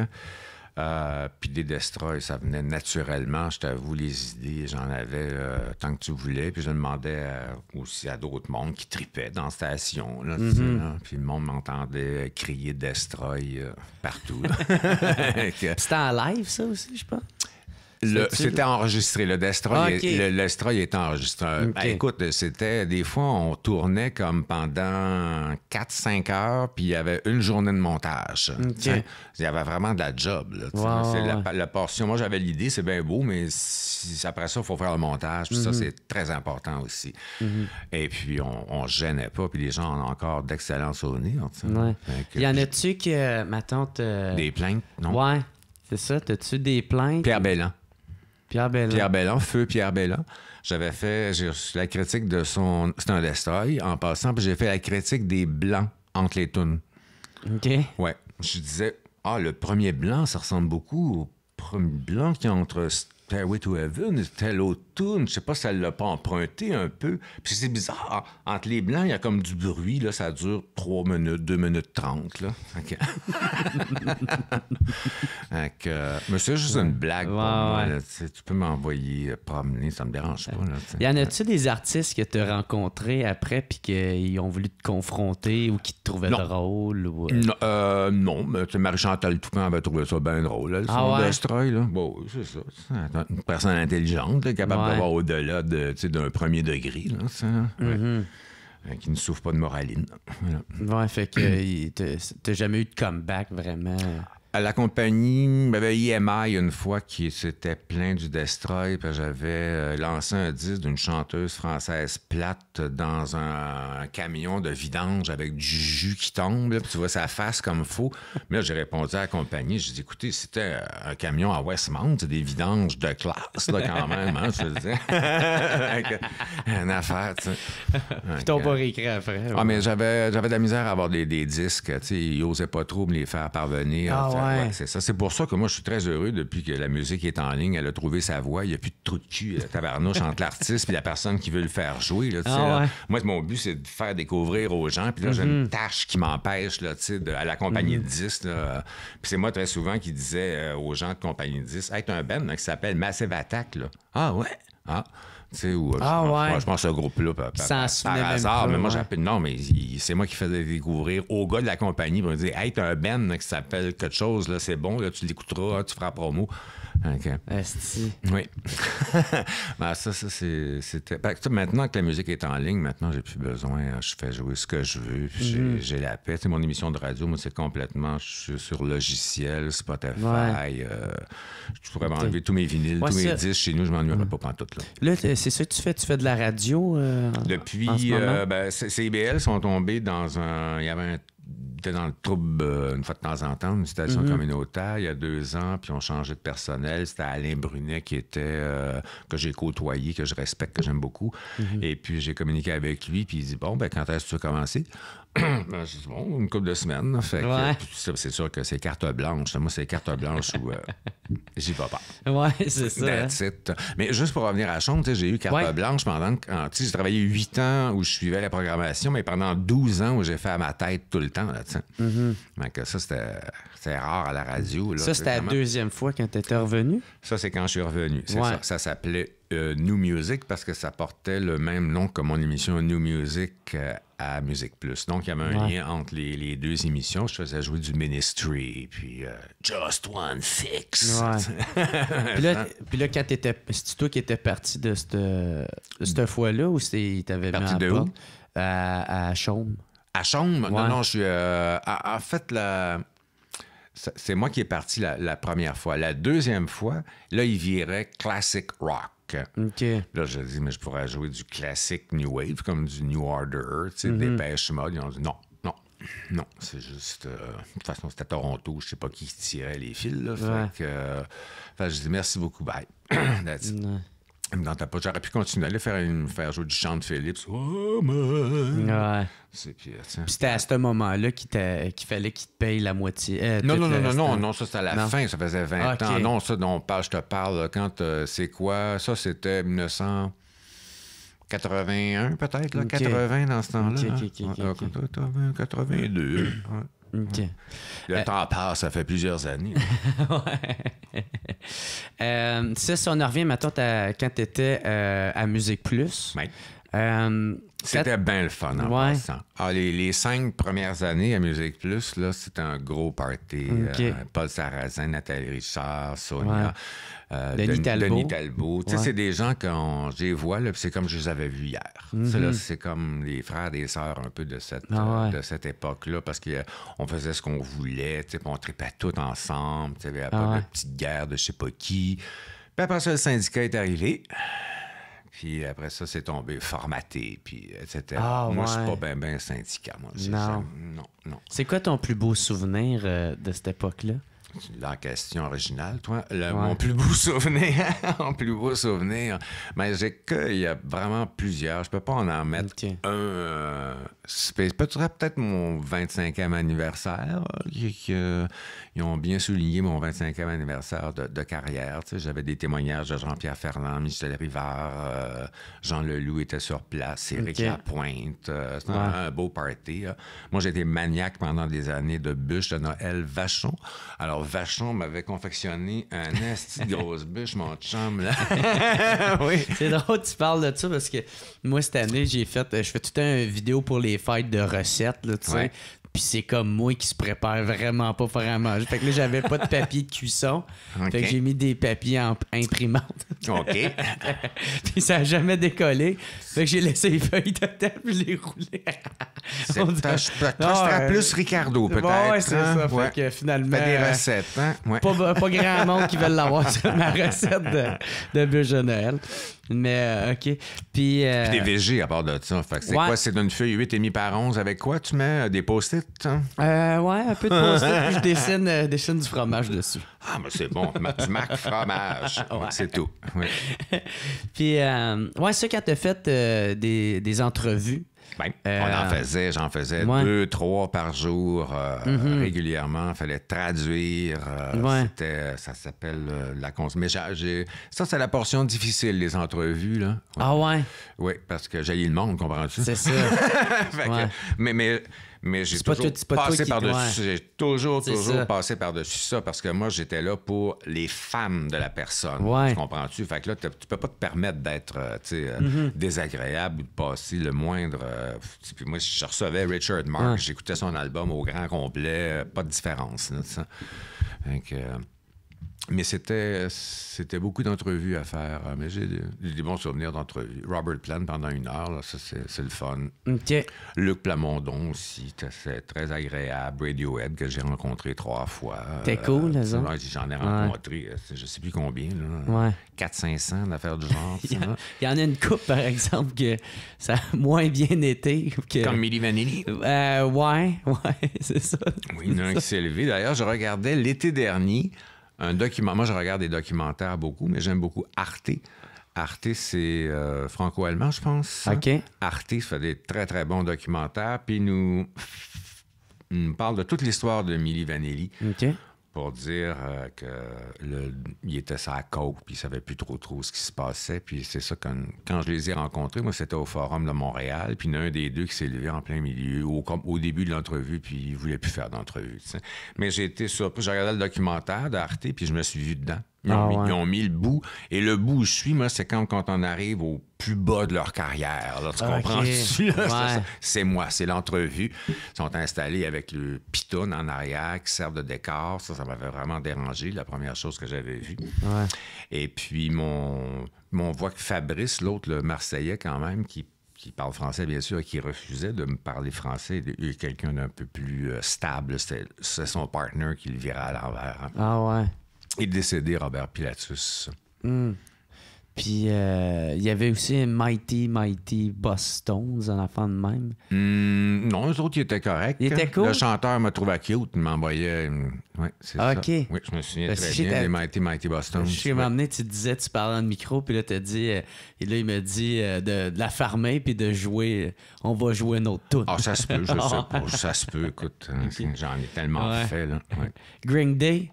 Euh, puis des destroy ça venait naturellement. Je t'avoue, les idées, j'en avais euh, tant que tu voulais. Puis je demandais aussi à d'autres mondes qui tripaient dans la station. Mhm. Puis le monde m'entendait crier destroy partout. C'était en live, ça aussi, je pense. C'était enregistré. Le Destroy, ah, est enregistré. Ben, écoute, c'était... Des fois, on tournait comme pendant 4-5 heures, puis il y avait une journée de montage. Il y avait vraiment de la job. la, portion... Moi, j'avais l'idée, c'est bien beau, mais après ça, il faut faire le montage. ça, mhm. c'est très important aussi. Mhm. Et puis, on ne gênait pas. Puis les gens ont encore d'excellents souvenirs. Il y en a-tu que, ma tante... Des plaintes, non? Ouais. C'est ça, as tu des plaintes? Pierre Bellan. Pierre Bellin. Pierre Bellin, feu Pierre Bellin. J'avais fait, j'ai reçu la critique de son. C'est un en passant, puis j'ai fait la critique des blancs entre les tunes. OK. Ouais. Je disais, ah, le premier blanc, ça ressemble beaucoup au premier blanc qui est entre Stairway to Heaven, telle autre je sais pas si elle l'a pas emprunté un peu. Puis c'est bizarre, entre les blancs, il y a comme du bruit, là, ça dure 3 minutes, 2 minutes 30, là. mais c'est juste une blague pour moi, tu peux m'envoyer euh, promener, ça me dérange pas, là, Y en a-tu des artistes que tu as rencontrés après puis qu'ils ont voulu te confronter ou qui te trouvaient drôle? Ou... Euh? Non, euh, non, mais Marie-Chantal Toupin avait trouvé ça bien drôle, là, ah son là. Bon, c'est ça une personne intelligente, capable d'avoir au-delà d'un premier degré. Là, mhm. qui ne souffre pas de moraline. Voilà. fait que t'as jamais eu de comeback vraiment la compagnie, y IMI, e une fois, qui s'était plein du destroy, j'avais euh, lancé un disque d'une chanteuse française plate dans un, camion de vidange avec du jus qui tombe, tu vois sa face comme faux. Mais j'ai répondu à la compagnie, j'ai dit, écoutez, c'était un camion à Westmount, c'est des vidanges de classe, quand même, hein, je Une affaire, Puis t'as pas euh, réécrit après. Ah, mais j'avais de la misère à avoir des, disques, tu sais, ils osaient pas trop me les faire parvenir. en ah, c'est ça. C'est pour ça que moi, je suis très heureux depuis que la musique est en ligne. Elle a trouvé sa voix. Il n'y a plus de trou de cul, la tabarnouche entre l'artiste et la personne qui veut le faire jouer. Là, ah Moi, mon but, c'est de faire découvrir aux gens. Puis là, j'ai une mm-hmm. tâche qui m'empêche à la compagnie mm-hmm. de 10. Puis c'est moi, très souvent, qui disais euh, aux gens de compagnie de 10 Hey, un band hein, qui s'appelle Massive Attack. Ah ouais? Ah sais, où euh, je, ah, je pense à ce groupe-là par, hasard. mais moi, j'appelle. Non, mais c'est moi qui faisais découvrir au gars de la compagnie. Ils me dire Hey, t'as un Ben qui s'appelle quelque chose, là, c'est bon, tu l'écouteras, hein, tu feras promo. OK. Oui. Ben, ça, ça c'était. Ben, maintenant que la musique est en ligne, maintenant, j'ai plus besoin. Hein. Je fais jouer ce que je veux. Mm-hmm. J'ai la paix. mon émission de radio, mais c'est complètement. Je suis sur logiciel, Spotify. Euh, je pourrais m'enlever tous mes vinyles, tous mes disques. Chez nous, je m'ennuierais mm. pas pantoute. Là, là c'est ça que tu fais. Tu fais de la radio. Euh, Depuis. ces euh, ben, CBL sont tombés dans un. Il y avait un J'étais dans le trouble euh, une fois de temps en temps, une situation mhm. communautaire, il y a deux ans, puis on changeait de personnel. C'était Alain Brunet qui était, euh, que j'ai côtoyé, que je respecte, que j'aime beaucoup. Mhm. Et puis j'ai communiqué avec lui, puis il dit Bon, ben quand est-ce que tu as commencé Ben, bon, une couple de semaines. Fait c'est sûr que c'est carte blanche. Moi, c'est carte blanche où euh, j'y vais pas. Oui, c'est ça. Hein. Mais juste pour revenir à la chambre, j'ai eu carte blanche pendant que j'ai travaillé huit ans où je suivais la programmation, mais pendant 12 ans où j'ai fait à ma tête tout le temps. Mm-hmm. ça, c'était rare à la radio. ça, c'était la deuxième fois quand tu étais revenu? Ça, c'est quand je suis revenu. Ça, ça s'appelait euh, New Music parce que ça portait le même nom que mon émission New Music euh, à Musique Plus. Donc, il y avait un lien entre les, deux émissions. Je faisais jouer du Ministry, puis euh, Just One Fix. puis, là, puis, là, quand t'étais... C'est toi qui étais parti de cette, mm. fois-là ou t'avais parti de où? À, à Chaume. À Chaume? Non, non, je suis... Euh, en fait, la... C'est moi qui est parti la, première fois. La deuxième fois, là, il virait classic rock. Là, je dis, mais je pourrais jouer du classique New Wave, comme du New Order, tu sais, mhm. des Ils ont dit, non, non, non, c'est juste. Euh, de toute façon, c'était à Toronto, je sais pas qui tirait les fils, là. Euh, je dis, merci beaucoup, bye. Dans ta poche, J'aurais pu continuer. à faire, faire jouer du chant de Philips. Oh, ouais. C'était à ce moment-là qu'il fallait qu'il te paye la moitié. Euh, non, non, non, non, non, ça c'était à la fin, ça faisait 20 ans. Non, ça dont je te parle, quand euh, c'est quoi? Ça c'était 1981 peut-être, 80 dans ce temps-là. Okay, 82. Hein? Le euh, temps passe, ça fait plusieurs années. ouais. Euh, ça, si on en revient maintenant quand tu étais euh, à Musique Plus. c'était bien le fun en ah, les, cinq premières années à Musique Plus, c'était un gros party. Paul Sarrazin, Nathalie Richard, Sonia. Euh, Denis, Talbot. Denis C'est des gens quand je les vois, c'est comme je les avais vus hier. Mhm. C'est comme les frères, et sœurs un peu de cette, ah de cette époque-là, parce qu'on euh, faisait ce qu'on voulait, on tripait tout ensemble, il n'y avait pas ah de petite guerre de je sais pas qui. Puis après ça, le syndicat est arrivé. Puis après ça, c'est tombé formaté, puis etc. Ah moi, je suis pas bien syndicat, moi. Non. non, C'est quoi ton plus beau souvenir euh, de cette époque-là? la question originale, toi. Mon plus beau souvenir, mon plus beau souvenir. Mais j'ai que, il y a vraiment plusieurs. Je peux pas en en mettre un. Euh, peut-être mon 25e anniversaire. Euh, ils ont bien souligné mon 25e anniversaire de, carrière. J'avais des témoignages de Jean-Pierre Fernand, Michel Rivard, euh, Jean Leloup était sur place, Éric okay. Lapointe. C'était un, beau party. Moi, j'étais maniaque pendant des années de bûche de Noël Vachon. Alors, Vachon m'avait confectionné un esti grosse bûche, mon chum, là. oui. C'est drôle, tu parles de ça parce que moi, cette année, j'ai fait, euh, je fais tout un une vidéo pour les fêtes de recettes, là, tu sais. Puis c'est comme moi qui se prépare vraiment pas pour à manger. Fait que là, j'avais pas de papier de cuisson. Fait que j'ai mis des papiers en imprimante. OK. puis ça a jamais décollé. Fait que j'ai laissé les feuilles de table puis je les ça C'était ah, plus Ricardo, peut-être. ouais, c'est ça. Hein? Fait que finalement. Fait des recettes, hein? pas, grand monde qui veulent l'avoir sur ma recette de, de bûche de Noël. Mais, euh, OK. Puis. Euh, des VG à part de ça. c'est quoi? C'est d'une feuille 8 demi par 11. Avec quoi tu mets euh, des post-it? ouais, un peu de post-it. puis je dessine, dessine, du fromage dessus. Ah, mais c'est bon. tu marques fromage. C'est tout. puis, ouais, ça, quand tu fait des, des entrevues, ben, euh, on en faisait, j'en faisais deux, trois par jour euh, mhm. régulièrement. Il fallait traduire. Euh, c'était, ça s'appelle la consommation. Ça, c'est la portion difficile, les entrevues. Ah ouais? Oui, parce que j'ai le monde, comprends-tu? C'est ça. mais, mais mais j'ai toujours passé par-dessus. J'ai toujours, toujours passé par-dessus ça parce que moi, j'étais là pour les femmes de la personne. Tu comprends-tu? Fait que là, tu peux pas te permettre d'être euh, euh, mm-hmm. désagréable ou de passer le moindre. Euh, puis moi, je recevais Richard Marx, j'écoutais son album au grand complet, pas de différence. Là, mais c'était, c'était beaucoup d'entrevues à faire. Euh, mais j'ai des, bons souvenirs d'entrevues. Robert Plant pendant une heure, là, ça, c'est, le fun. Luc Plamondon aussi, c'est très agréable. Radiohead que j'ai rencontré trois fois. T'es cool, euh, les J'en ai rencontré, je euh, je sais plus combien. Là. 4 500 d'affaires du genre. il, y en a une coupe, par exemple, que ça a moins bien été. Que... Comme Milli Vanilli. Euh, ouais, c'est ça. Oui, il y en qui s'est levé. D'ailleurs, je regardais l'été dernier un document. Moi, je regarde des documentaires beaucoup, mais j'aime beaucoup Arte. Arte, c'est euh, franco-allemand, je pense. OK. Arte fait des très, très bons documentaires, puis nous, nous parle de toute l'histoire de Milly Vanelli. OK pour dire euh, qu'il était sa coke, puis il savait plus trop trop ce qui se passait. Puis c'est ça, quand, je les ai rencontrés, moi, c'était au Forum de Montréal, puis il y en a un des deux qui s'est levé en plein milieu, au, au début de l'entrevue, puis il voulait plus faire d'entrevue. Mais j'ai été surpris. J'ai regardé le documentaire d'Arte, puis je me suis vu dedans. Ils ah, ont, mis, le bout. Et le bout où je suis, moi, c'est quand, quand on arrive au plus bas de leur carrière. Là, tu comprends C'est moi, c'est l'entrevue. Ils sont installés avec le piton en arrière qui servent de décor. Ça, ça m'avait vraiment dérangé, la première chose que j'avais vue. Et puis, mon, mon voit que Fabrice, l'autre, le Marseillais quand même, qui parle français, bien sûr, et qui refusait de me parler français. Quelqu'un d'un peu plus euh, stable, c'est son partner qui le virait à l'envers. Hein. Ah ouais est décédé Robert Pilatus. Hmm. Puis euh, il y avait aussi Mighty Mighty en un enfant de même. Hmm, non, les autres, ils étaient corrects. Ils étaient cool. Le chanteur me trouvait cute, il m'envoyait. Euh, oui, c'est ça. OK. Oui, je me souviens très bien des Mighty Mighty Boston. Je suis venu, tu disais, tu parlais en micro, puis là, tu dit, euh, et là, il m'a dit de, la farmer, puis de jouer, on va jouer notre tour. Ah, ça se peut, je sais pas, ça se peut, écoute. Hein, j'en ai tellement fait, là. Green Day?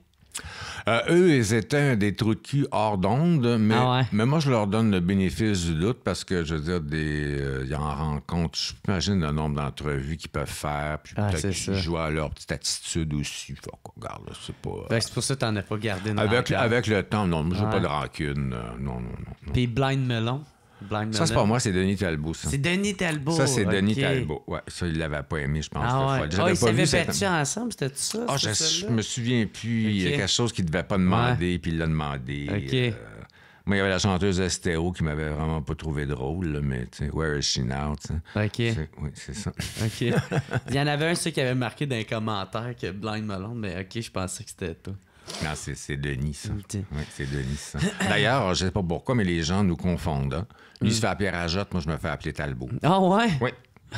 Euh, eux, ils étaient des trous de hors d'onde, ah mais, moi, je leur donne le bénéfice du doute parce que, je veux dire, des, euh, ils en rencontrent, j'imagine, le nombre d'entrevues qu'ils peuvent faire, puis ah, peut-être qu'ils jouent à leur petite attitude aussi. Faut c'est pas. C'est pour ça que t'en as pas gardé avec, le temps, non, Je j'ai pas de rancune. Euh, non, non. non. Puis Blind Melon? ça, c'est pas moi, c'est Denis Talbot. C'est Denis Talbot. Ça, c'est Denis Talbot. Ouais, ça, il l'avait pas aimé, je pense. oh, ils s'avaient battu ensemble, c'était ça? Ah, je me souviens plus. Il y a quelque chose qu'il devait pas demander, puis il l'a demandé. Euh, moi, il y avait la chanteuse Astéo qui m'avait vraiment pas trouvé drôle, mais tu sais, Where is she now? OK. oui, c'est ça. OK. il y en avait un, ceux qui avait marqué dans les commentaires que Blind Melon, mais OK, je pensais que c'était toi. Non, c'est, Denis, ça. Oui, c'est Denis, ça. D'ailleurs, je sais pas pourquoi, mais les gens nous confondent. Hein il se mm. fait appeler Rajotte, moi, je me fais appeler Talbot. Ah, ouais? Oui.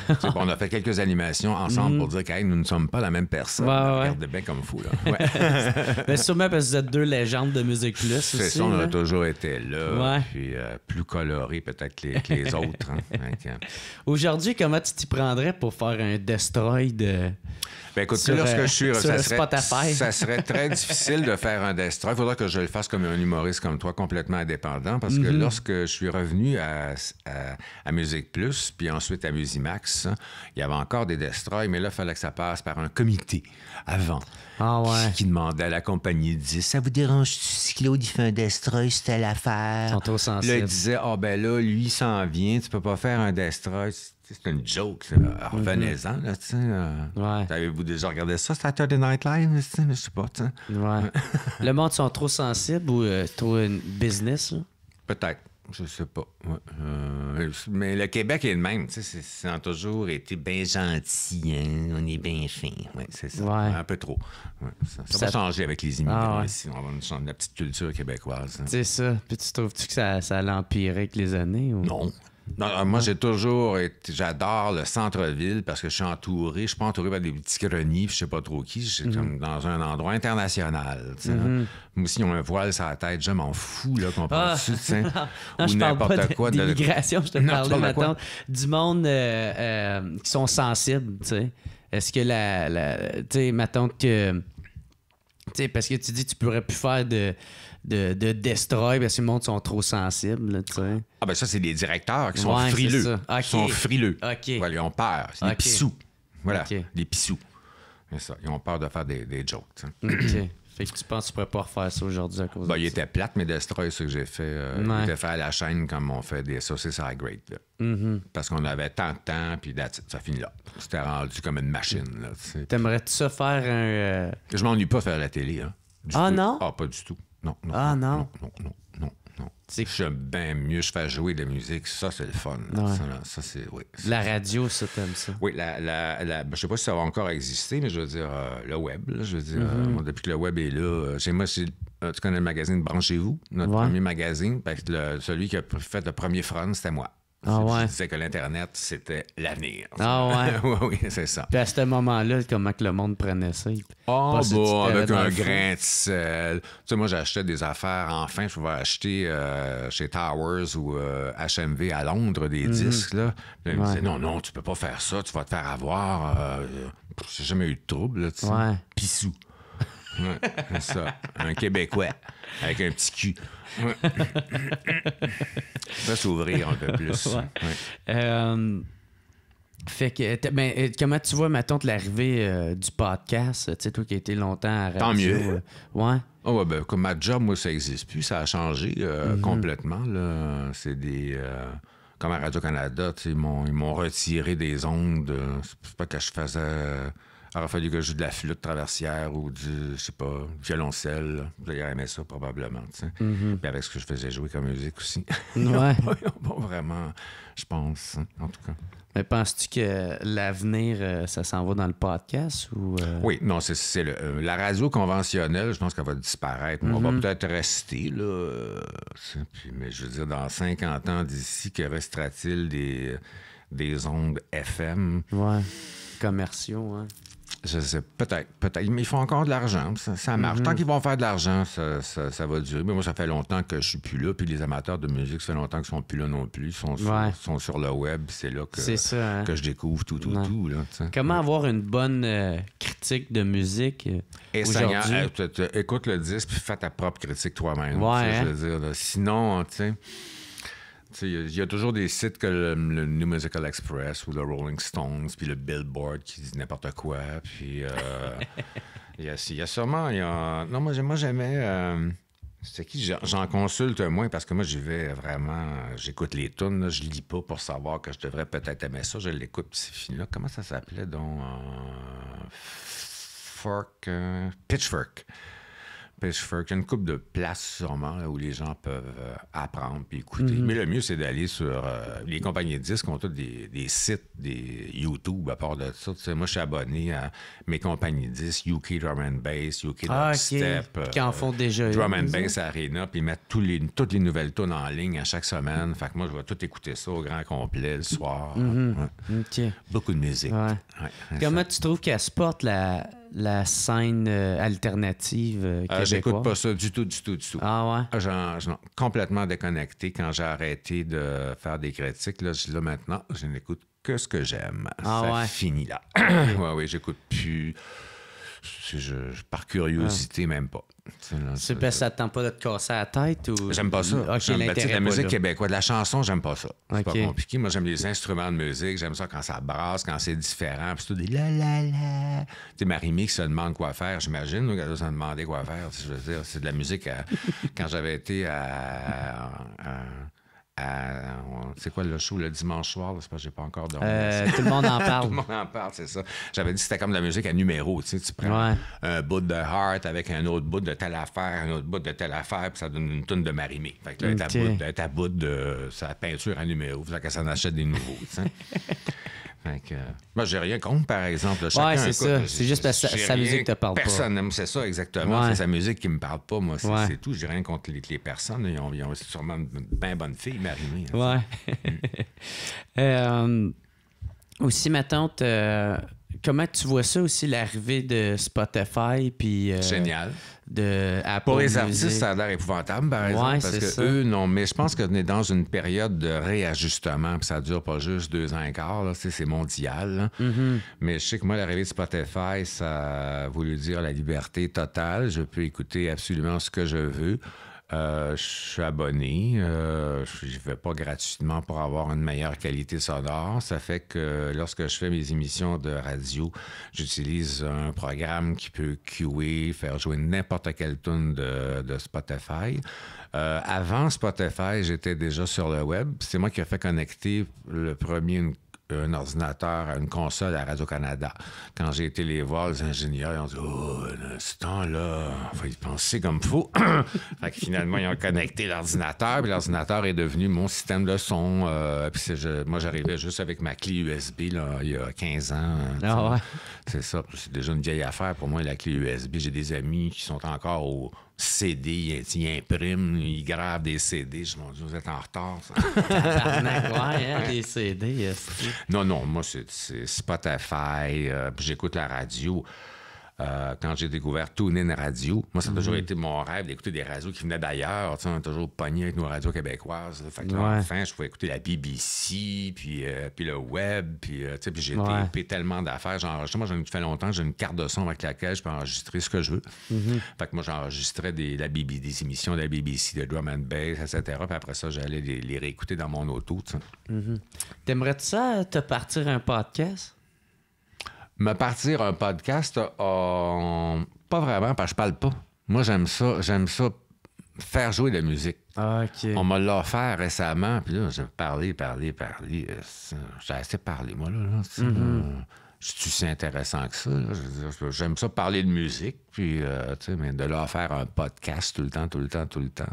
on a fait quelques animations ensemble pour mm. dire que nous ne sommes pas la même personne. On Regarde bien comme fou. mais sûrement parce que vous êtes deux légendes de musique plus. C'est ça, on a toujours été là. Puis euh, plus coloré peut-être que, les, autres. Hein. Euh, Aujourd'hui, comment tu t'y prendrais pour faire un destroy de. Ben écoute, sur, lorsque euh, je suis. ça, serait, ça serait très difficile de faire un destroy. Il faudra que je le fasse comme un humoriste comme toi, complètement indépendant, parce que mm-hmm. lorsque je suis revenu à, à, à Musique Plus, puis ensuite à Musimax, il y avait encore des destroyers, mais là, il fallait que ça passe par un comité avant. Ah ouais. Qui, demandait à la compagnie, disait Ça vous dérange si Claude il fait un destroy, c'était l'affaire Ils sont Là, il disait Ah ben là, lui, il s'en vient, tu peux pas faire un destroy. C'est une joke, mhm. revenez-en, là, tu euh. Avez-vous déjà regardé ça, Saturday Night Live? Je sais pas, Le monde sont trop sensibles ou euh, trop business? Peut-être. Je sais pas. Euh, mais le Québec est le même. Ça a toujours été bien gentil. Hein, on est bien fin. Ouais, c'est ça. Un peu trop. ça, va changer avec les immigrants ah, ici. On va changer la petite culture québécoise. Hein. C'est ça. Puis tu trouves-tu que ça, ça l'empiré avec les années? Non. Non, euh, moi, j'ai toujours été. J'adore le centre-ville parce que je suis entouré. Je suis pas entouré par des petits cronies, je sais pas trop qui. Je suis mhm. comme dans un endroit international. Mm -hmm. Moi, ont un voile sur la tête, je m'en fous, là, qu'on parle ah. dessus, Ou n'importe quoi. De, l'immigration, je te parle Du monde euh, euh, qui sont sensibles, tu Est-ce que la. tu sais, mettons que. Tu parce que tu dis, tu pourrais plus faire de de, de destroy parce que le monde sont trop sensibles. ah, ben ça, c'est des directeurs qui sont frileux. Ils sont frileux. ils ont peur. C'est des pissous. Voilà, des pissous. Ils ont peur de faire des, des jokes. Fait que tu penses que tu pourrais pas refaire ça aujourd'hui à cause ben, ça. il était plate, mais Destroy, ce que j'ai fait, euh, ouais. fait à la chaîne comme on fait des saucisses à la great. Mm-hmm. Parce qu'on avait tant de temps, puis ça finit là. C'était rendu comme une machine. T'aimerais-tu ça faire un... Euh, Je m'ennuie pas faire la télé. Hein, ah non? Ah, pas du tout. Ah, non, non. non? Non, non, non, Je suis bien mieux, je fais jouer de la musique, ça c'est le fun. la radio, ça t'aime ça. Oui, la, la, ben, je sais pas si ça va encore exister, mais je veux dire, euh, le web, je veux dire, mhm. euh, depuis que le web est là, euh, chez moi, c'est tu connais le magazine Branchez-vous, notre premier magazine. Ben, le, celui qui a fait le premier front, c'était moi. Ah Je disais que l'Internet, c'était l'avenir. Ah ouais. oui, c'est ça. Puis à ce moment-là, comment que le monde prenait ça? oh, avec un grain de sel. Tu sais, moi, j'achetais des affaires. Enfin, je pouvais acheter euh, chez Towers ou HMV euh, à Londres des mhm. disques. Là. non, non, tu peux pas faire ça. Tu vas te faire avoir. Euh, j'ai jamais eu de trouble. Là, Pissou ça. un Québécois avec un petit cul. Ouais. s'ouvrir un peu plus. Euh, fait que, ben, euh, comment tu vois, ma tante, l'arrivée euh, du podcast, tu sais, toi qui as longtemps à radio. Tant mieux. ouais. Ah ben, comme ma job, moi, ça n'existe plus. Ça a changé mm-hmm. complètement. C'est des comme à Radio-Canada, ils m'ont retiré des ondes. C'est pas que je faisais il aurait fallu que je joue de la flûte traversière ou du, je sais pas, violoncelle. Vous allez aimer ça probablement. Mm Puis avec ce que je faisais jouer comme musique aussi. Ouais. bon, vraiment, je pense, hein, en tout cas. Mais penses-tu que l'avenir, euh, ça s'en va dans le podcast ou... Euh? Oui, non, c'est euh, la radio conventionnelle, je pense qu'elle va disparaître. On va mhm. peut-être rester, là. puis, mais je veux dire, dans 50 ans d'ici, que restera-t-il des, des ondes FM? Ouais, commerciaux, hein? Je sais, peut-être, peut-être. Mais ils font encore de l'argent, ça, marche. Mhm. Tant qu'ils vont faire de l'argent, ça, va durer. Mais moi, ça fait longtemps que je suis plus là. Puis les amateurs de musique, ça fait longtemps qu'ils sont plus là non plus. Ils sont sur, sont sur le web. C'est là que, hein. que je découvre tout, tout, tout. Là, Comment avoir une bonne euh, critique de musique euh, eh, aujourd'hui? Eh, écoute le disque, puis fais ta propre critique toi-même. Hein? dire. Sinon, tu sais... Il y, a toujours des sites comme le, New Musical Express ou le Rolling Stones, puis le Billboard qui dit n'importe quoi. Puis euh, il y, a sûrement. Non, moi, moi j'aimais. Euh, c'est qui J'en consulte moins parce que moi, j'y vais vraiment. J'écoute les tunes, Je je lis pas pour savoir que je devrais peut-être aimer ça. Je l'écoute, puis c'est fini. Là. Comment ça s'appelait donc euh, Fork. Pitchfork il y a une coupe de places sûrement où les gens peuvent euh, apprendre puis écouter. Mhm. Mais le mieux, c'est d'aller sur. Euh, les compagnies de disques ont tous des, sites, des YouTube à part de ça. moi, je suis abonné à mes compagnies de disques, UK Drum and Bass, UK ah, Dubstep. Euh, qui en font déjà. Drum and Bass Arena, puis ils mettent toutes les nouvelles tunes en ligne à chaque semaine. Fait que moi, je vais tout écouter ça au grand complet le soir. Mhm. Beaucoup de musique. Comment tu trouves qu'elle supporte la la scène euh, alternative euh, euh J'écoute pas ça du tout, du tout, du tout. Ah ouais? suis ah, complètement déconnecté quand j'ai arrêté de faire des critiques. Là, là maintenant, je n'écoute que ce que j'aime. Ah ça ouais? là. oui, oui, j'écoute plus par curiosité, ah. même pas. C'est parce ça ne pas de te casser la tête ou. J'aime pas ça. j'aime ben, la musique québécoise, de la chanson, j'aime pas ça. C'est pas compliqué. Moi, j'aime les instruments de musique. J'aime ça quand ça brasse, quand c'est différent. Puis tout des la la la. Tu sais, Marie-Mie qui se demande quoi faire, j'imagine. Nous, elle se demandait quoi faire. Je veux dire, c'est de la musique. quand j'avais été à c'est quoi le show le dimanche soir? C'est sais j'ai pas encore dormi. Euh, tout le monde en parle. tout le monde en parle, c'est ça. J'avais dit que c'était comme de la musique à numéro. Tu, sais, tu prends un bout de Heart avec un autre bout de telle affaire, un autre bout de telle affaire, puis ça donne une tonne de marimé. Fait que là, okay. ta bout de sa peinture à numéro. Fait que ça en achète des nouveaux. Tu sais. Euh, moi, j'ai rien contre, par exemple. Oui, c'est ça. C'est juste parce que sa, musique musique te parle personne, pas. Personne c'est ça, exactement. C'est sa musique qui me parle pas, moi. C'est tout. tout. J'ai rien contre les, les personnes. Ils ont, sûrement une bien bonne fille, Marie. Hein. ouais. Euh, aussi, ma tante, comment tu vois ça aussi, l'arrivée de Spotify puis euh, Génial. De Pour les artistes, ça a l'air épouvantable, par exemple, parce que eux, non. Mais je pense qu'on est dans une période de réajustement, puis ça dure pas juste deux ans et quart, c'est mondial. Mm-hmm. Mais je sais que moi, l'arrivée de Spotify, ça a voulu dire la liberté totale. Je peux écouter absolument ce que je veux. Euh, je suis abonné. Euh, je ne vais pas gratuitement pour avoir une meilleure qualité sonore. Ça fait que lorsque je fais mes émissions de radio, j'utilise un programme qui peut queuer, faire jouer n'importe quelle tune de, Spotify. Euh, avant Spotify, j'étais déjà sur le web. C'est moi qui ai fait connecter le premier un ordinateur à une console à Radio-Canada. Quand j'ai été les voir, les ingénieurs, ils ont dit Oh, ce temps-là, il faut y penser comme fou. fait finalement, ils ont connecté l'ordinateur, puis l'ordinateur est devenu mon système de son. Euh, moi, j'arrivais juste avec ma clé USB là, il y a 15 ans. Hein, ah c'est ça, c'est déjà une vieille affaire pour moi, la clé USB. J'ai des amis qui sont encore au CD, ils, imprime, impriment, ils gravent des CD. Je me dis, vous êtes en retard, ça. ouais, hein, des CD. Non, non, moi, c'est Spotify, euh, puis j'écoute la radio. Euh, quand j'ai découvert TuneIn Radio. Moi, ça a toujours mhm. été mon rêve d'écouter des radios qui venaient d'ailleurs. On a toujours pogné avec nos radios québécoises. Fait enfin, je pouvais écouter la BBC, puis, euh, puis le web, puis, euh, j'ai ouais. tellement d'affaires. Moi, j'en ai fait longtemps. J'ai une carte de son avec laquelle je peux enregistrer ce que je veux. Mhm. Fait moi, j'enregistrais des, la des émissions de la BBC, de drum and bass, etc. Puis après ça, j'allais les, réécouter dans mon auto. Mhm. T'aimerais-tu ça te partir un podcast? me partir un podcast, euh, pas vraiment, parce que je parle pas. Moi, j'aime ça, j'aime ça faire jouer de la musique. On m'a l'offert récemment, puis là, j'ai parlé, parlé, parlé. Euh, j'ai assez parlé, moi, là. Mm-hmm. Je suis si intéressant que ça. J'aime ça parler de musique, puis euh, sais mais de leur faire un podcast tout le temps, tout le temps, tout le temps.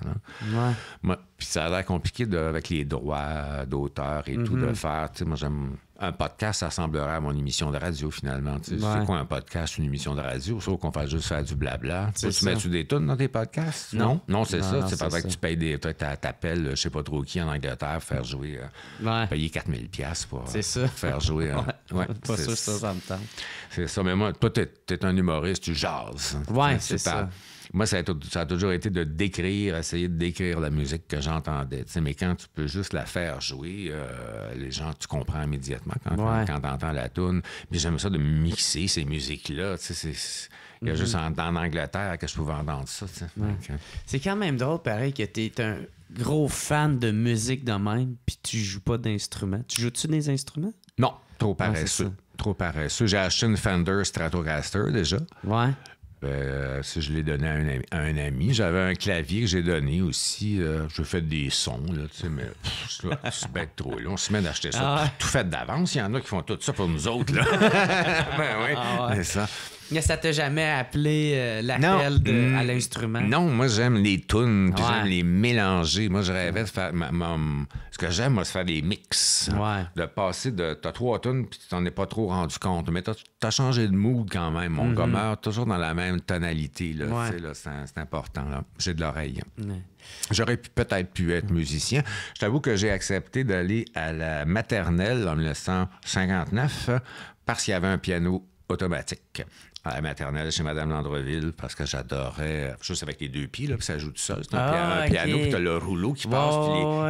Ouais. Moi, puis ça a l'air compliqué de, avec les droits d'auteur et mm-hmm. tout de faire. Tu sais, Moi, j'aime un podcast, ça ressemblerait à mon émission de radio, finalement. C'est quoi un podcast, une émission de radio? Sauf qu'on fasse juste faire du blabla. Tu, tu mets-tu des tonnes dans tes podcasts? Non. Non, c'est ça. C'est pas que tu payes des. T'appelles, je sais pas trop qui, en Angleterre, faire jouer. Euh, payer 4000$ pour euh, faire jouer. Euh, c'est pas sûr ça, ça me tente. C'est ça. Mais moi, toi, t'es es un humoriste, tu jases. Ouais, c'est ça. Moi, ça a, toujours été de décrire, essayer de décrire la musique que j'entendais. Mais quand tu peux juste la faire jouer, euh, les gens, tu comprends immédiatement quand, quand, la tune. Puis j'aime ça de mixer ces musiques-là. Il y a mm-hmm. juste en, Angleterre que je pouvais entendre ça. C'est quand même drôle, pareil, que tu es un gros fan de musique de même, puis tu joues pas d'instruments. Tu joues-tu des instruments? Non, trop paresseux. trop paresseux. J'ai acheté une Fender Stratocaster déjà. Ouais. Ben, si je l'ai donné à un, ami. J'avais un clavier que j'ai donné aussi. Euh, je fais des sons, là, tu sais, mais c'est bête trop. long. on se met d'acheter ça ah tout, fait d'avance. Il y en a qui font tout ça pour nous autres, là. ben oui, ah c'est ça. Mais ça t'a jamais appelé la euh, l'appel à mm, l'instrument? Non, moi, j'aime les tunes, puis j'aime les mélanger. Moi, je rêvais de faire... Ma, ce que j'aime, moi, c'est faire des mix. de passer de... T'as trois tunes, puis tu t'en es pas trop rendu compte. Mais t'as as changé de mood quand même. Mon mm-hmm. gommeur, toujours dans la même tonalité. Là, c'est important. J'ai de l'oreille. J'aurais peut-être pu être mm. musicien. Je t'avoue que j'ai accepté d'aller à la maternelle en 1959 parce qu'il y avait un piano automatique à la maternelle chez Mme Landreville parce que j'adorais juste avec les deux pieds là, puis ça joue tout seul. C'est un, ah, piano, puis t'as le rouleau qui passe,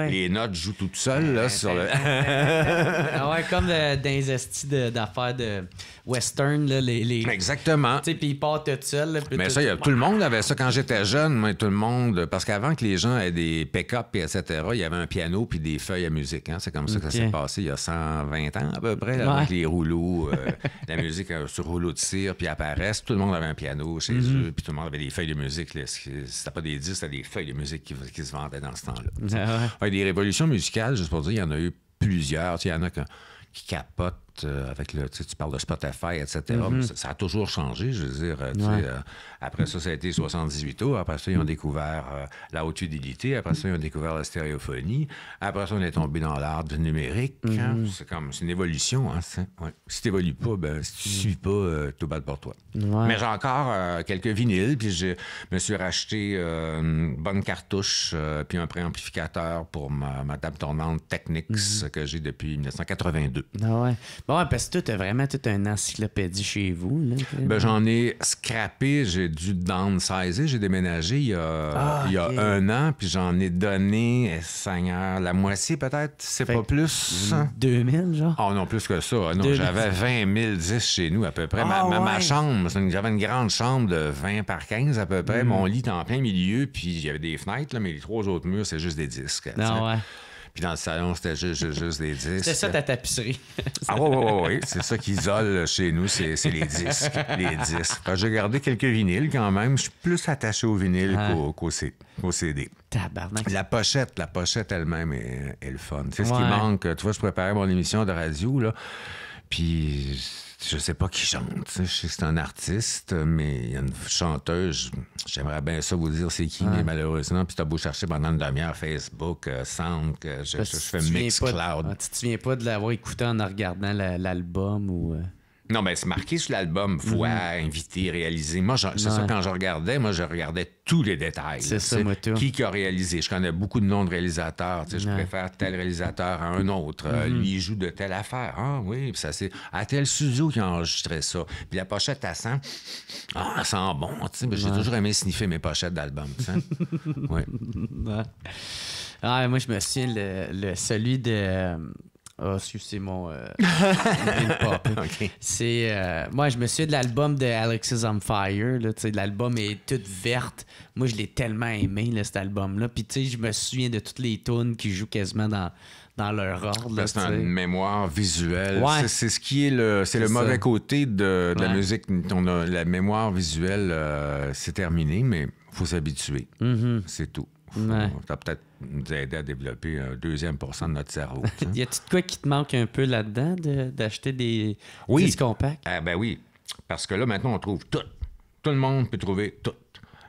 puis les, notes jouent toutes seules sur le. Ah ouais, comme dans les d'affaires de, western les, les... Exactement. puis ils partent tout seuls. Mais ça, tout le monde avait ça quand j'étais jeune, mais tout le monde, parce qu'avant que les gens aient des pick-up etc. Il y avait un piano puis des feuilles à musique. Hein. C'est comme ça que ça s'est passé il y a 120 ans à peu près avec les rouleaux, euh, la musique euh, sur rouleau de cire, puis après reste, Tout le monde avait un piano chez mhm. eux, puis tout le monde avait des feuilles de musique. Là. C'était pas des disques, c'était des feuilles de musique qui, se vendaient dans ce temps-là. Ah ouais. des révolutions musicales, juste pour dire, il y en a eu plusieurs. il y en a quand qui capote euh, avec le. Tu parles de Spotify, etc. Mhm. ça, a toujours changé, je veux dire. Euh, euh, après ça, ça a été 78 tours. Après ça, ils ont découvert la haute utilité. Après ça, ils ont découvert la stéréophonie. Après ça, on est tombé dans l'art du numérique. Hein. Mhm. c'est comme C'est une évolution. Hein, si tu n'évolues pas, ben, si tu ne suis pas, tout de pour toi. Mais j'ai encore quelques vinyles, puis je me suis racheté une bonne cartouche, puis un préamplificateur pour ma, table tournante Technics mhm. que j'ai depuis 1982. Ah ouais. Bon, ouais, parce que tu as vraiment toute une encyclopédie chez vous. ben, j'en ai scrappé, j'ai dû downsizer, j'ai déménagé il y a, ah, il y a un an, puis j'en ai donné, eh, Seigneur, la moitié peut-être, c'est pas plus. 2000, genre? Ah non, plus que ça. Ah, j'avais 20 disques chez nous à peu près. ma, ah, chambre, j'avais une grande chambre de 20 par 15 à peu près. Hmm. Mon lit en plein milieu, puis il y avait des fenêtres, là, mais les trois autres murs, c'est juste des disques. Ah, ouais. Puis dans le salon, c'était juste, juste, des disques. C'est ça ta tapisserie. ah oui, oui, oui. C'est ça qui isole chez nous, c'est les disques. les disques. J'ai gardé quelques vinyles quand même. Je suis plus attaché au vinyle ah. qu'au CD. Tabarnak. La pochette, la pochette elle-même est, est, le fun. C'est ce qui manque. Tu vois, je préparais mon émission de radio, là. Puis je sais pas qui chante. Je sais c'est un artiste, mais il y a une chanteuse. J'aimerais bien ça vous dire c'est qui, mais malheureusement, puis t'as beau chercher pendant une demi-heure Facebook, euh, Sound, que je, je, fais Mixcloud. Ah, tu te souviens pas de l'avoir écouté en regardant l'album ou. Euh? Non, mais c'est marqué sur l'album, mhm. voix, invité, réalisé. Moi, c'est ça, quand je regardais, moi, je regardais tous les détails. C'est ça, moi, Qui, qui a réalisé? Je connais beaucoup de noms de réalisateurs. Je préfère tel réalisateur à un autre. Euh, mhm. lui, il joue de telle affaire. Ah oui, ça c'est à tel studio qui a enregistré ça. Puis la pochette, à sent... Ah, ça sent bon. mais J'ai toujours aimé sniffer mes pochettes d'album oui. Ah, moi, je me souviens, le celui de... Euh, Oh, c'est mon euh, C'est euh, moi je me souviens de l'album de Alexis on Fire l'album est toute verte. Moi je l'ai tellement aimé cet album là. Puis tu sais je me souviens de toutes les tunes qui jouent quasiment dans dans leur ordre. C'est une mémoire visuelle. C'est ce qui est le, c'est le mauvais côté de, la musique. la mémoire visuelle, c'est euh, terminé, mais faut s'habituer. Mm-hmm. C'est tout. Ça va peut-être nous aider à développer un deuxième pourcent de notre cerveau. y a-t-il quoi qui te manque un peu là-dedans d'acheter des oui. disques compacts? Ah ben oui, parce que là, maintenant, on trouve tout. Tout le monde peut trouver tout.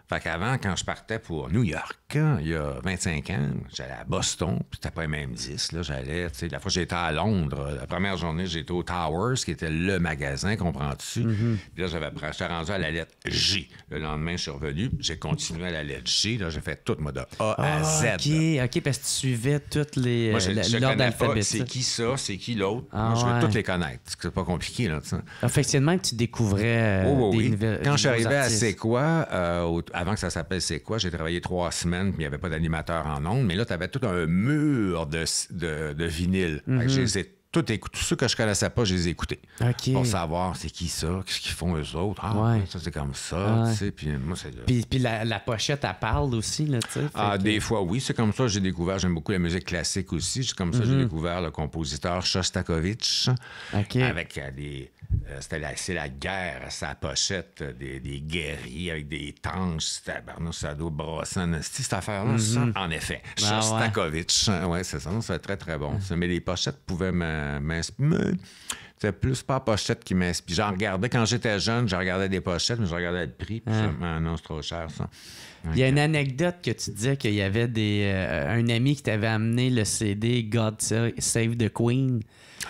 Fait qu'avant, quand je partais pour New York, il y a 25 ans, j'allais à Boston, puis c'était pas même 10 Là, j'allais, tu sais, la fois j'étais à Londres, la première journée, j'étais au Towers, qui était le magasin, comprends-tu? Mhm. Puis là, j'avais, j'étais rendu à la lettre G Le lendemain, je suis revenu, j'ai continué à la lettre G. Là, j'ai fait tout, moi, de A à ah, Z. OK, OK, parce que tu suivais toutes les. Moi, je, euh, c'est qui ça, c'est qui l'autre. Ah, moi, je veux toutes les connaître. C'est pas compliqué, là, tu Effectivement, tu découvrais. Euh, oh, des oui. Quand je suis arrivé à C'est quoi, euh, avant que ça s'appelle C'est quoi, j'ai travaillé trois semaines il n'y avait pas d'animateur en ondes, mais là, tu avais tout un mur de, de, vinyle. Mm J'ai tout écouté. Tous ceux que je connaissais pas, je les ai écoutés. Pour savoir c'est qui ça, qu'est-ce qu'ils font eux autres. Ah, ça c'est comme ça, ah, tu Puis la, pochette, elle parle aussi, là, tu ah, des fois, oui. C'est comme ça j'ai découvert. J'aime beaucoup la musique classique aussi. C'est comme ça que j'ai mhm. découvert le compositeur Shostakovich. Avec euh, des euh, c'était la, c'est la guerre à sa pochette, euh, des, guerriers avec des tanches, tabarnouche, Sado, Brosson, cette affaire-là, mhm. en effet. Ben Shostakovich, hein, ouais. c'est ça, c'est très, très bon. Mais les pochettes pouvaient m'inspirer. c'est plus pas pochette qui m'inspire. J'en regardais quand j'étais jeune, je regardais des pochettes, mais je regardais le prix. Puis ah. ça ah trop cher, ça. Il y a une anecdote que tu disais qu'il y avait des, euh, un ami qui t'avait amené le CD God Save the Queen.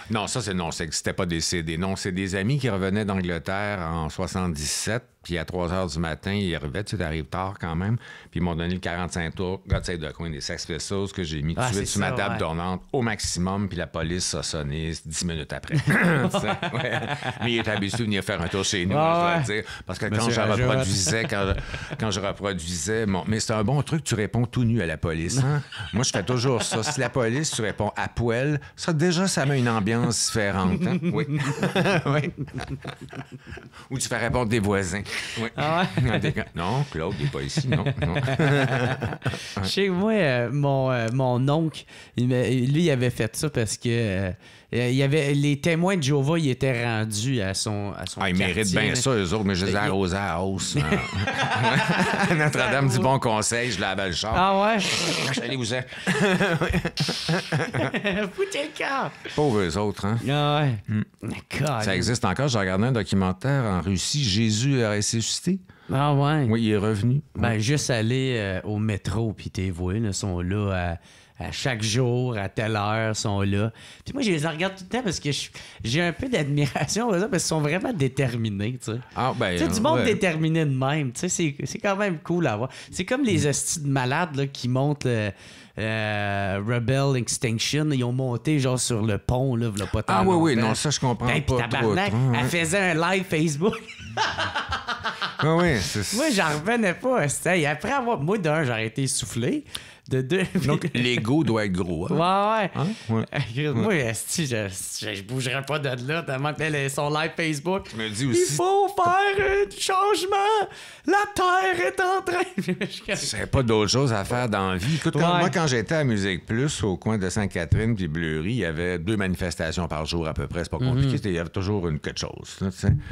Non, ça, c'est non, ça pas des CD. Non, c'est des amis qui revenaient d'Angleterre en 77 puis à 3 h du matin, il arrivait, tu arrives tard quand même. Puis ils m'ont donné le 45 tours, God de Coin, des Sex Pistols que j'ai mis tout ah, de suite sur ma table tournante, au maximum. Puis la police a sonné 10 minutes après. Mais il est habitué de venir faire un tour chez nous, dire. Parce que quand je, reproduisais, quand je, reproduisais, mon... mais c'est un bon truc, tu réponds tout nu à la police. Hein. Moi, je fais toujours ça. Si la police, tu réponds à poil, ça déjà, ça met une ambiance différente. Hein. oui. Ou tu fais répondre des voisins. Ah non, Claude, il n'est pas ici, non. Chez moi, euh, mon, euh, mon oncle, lui, il avait fait ça parce que euh, euh, il y avait les témoins de Jéhovah, ils étaient rendus à son à son ah, ils méritent bien ça eux autres, mais je les ai euh, arrosés à hausse. Hein. Notre-Dame du bon conseil, je l'avais le char. Ah ouais. Je allé vous êtes. Foutez le camp. Pauvres eux autres hein. Ah ouais. Hmm. Ça existe encore, j'ai regardé un documentaire en Russie, Jésus a ressuscité. Ah ouais. Oui, il est revenu. Ben juste aller euh, au métro puis tes ils sont là à à chaque jour, à telle heure, sont là. Puis moi, je les regarde tout le temps parce que j'ai un peu d'admiration parce qu'ils sont vraiment déterminés, tu sais. Ah, ben, du monde déterminé de même, tu sais, c'est quand même cool à voir. C'est comme les hosties de malades là, qui montent le... Euh, Rebel Extinction, ils ont monté genre sur le pont, là, Ah oui, oui, non, ça je comprends ben, pas. trop, hein. elle faisait un live Facebook. oui, ah, oui, Moi, j'en revenais pas. Après avoir, moi, d'un, j'aurais été soufflé. Donc, l'ego doit être gros. Hein? Ouais, ouais. Hein? Moi, je, bougerais pas de là tellement que son live Facebook. Je me dis aussi. Il faut faire un changement. La Terre est en train. C'est pas d'autre chose à faire dans la vie. Écoute, moi, quand j'étais à Musique Plus, au coin de Sainte-Catherine puis Bleury, il y avait deux manifestations par jour à peu près. C'est pas compliqué. Mhm. Il y avait toujours une quelque chose.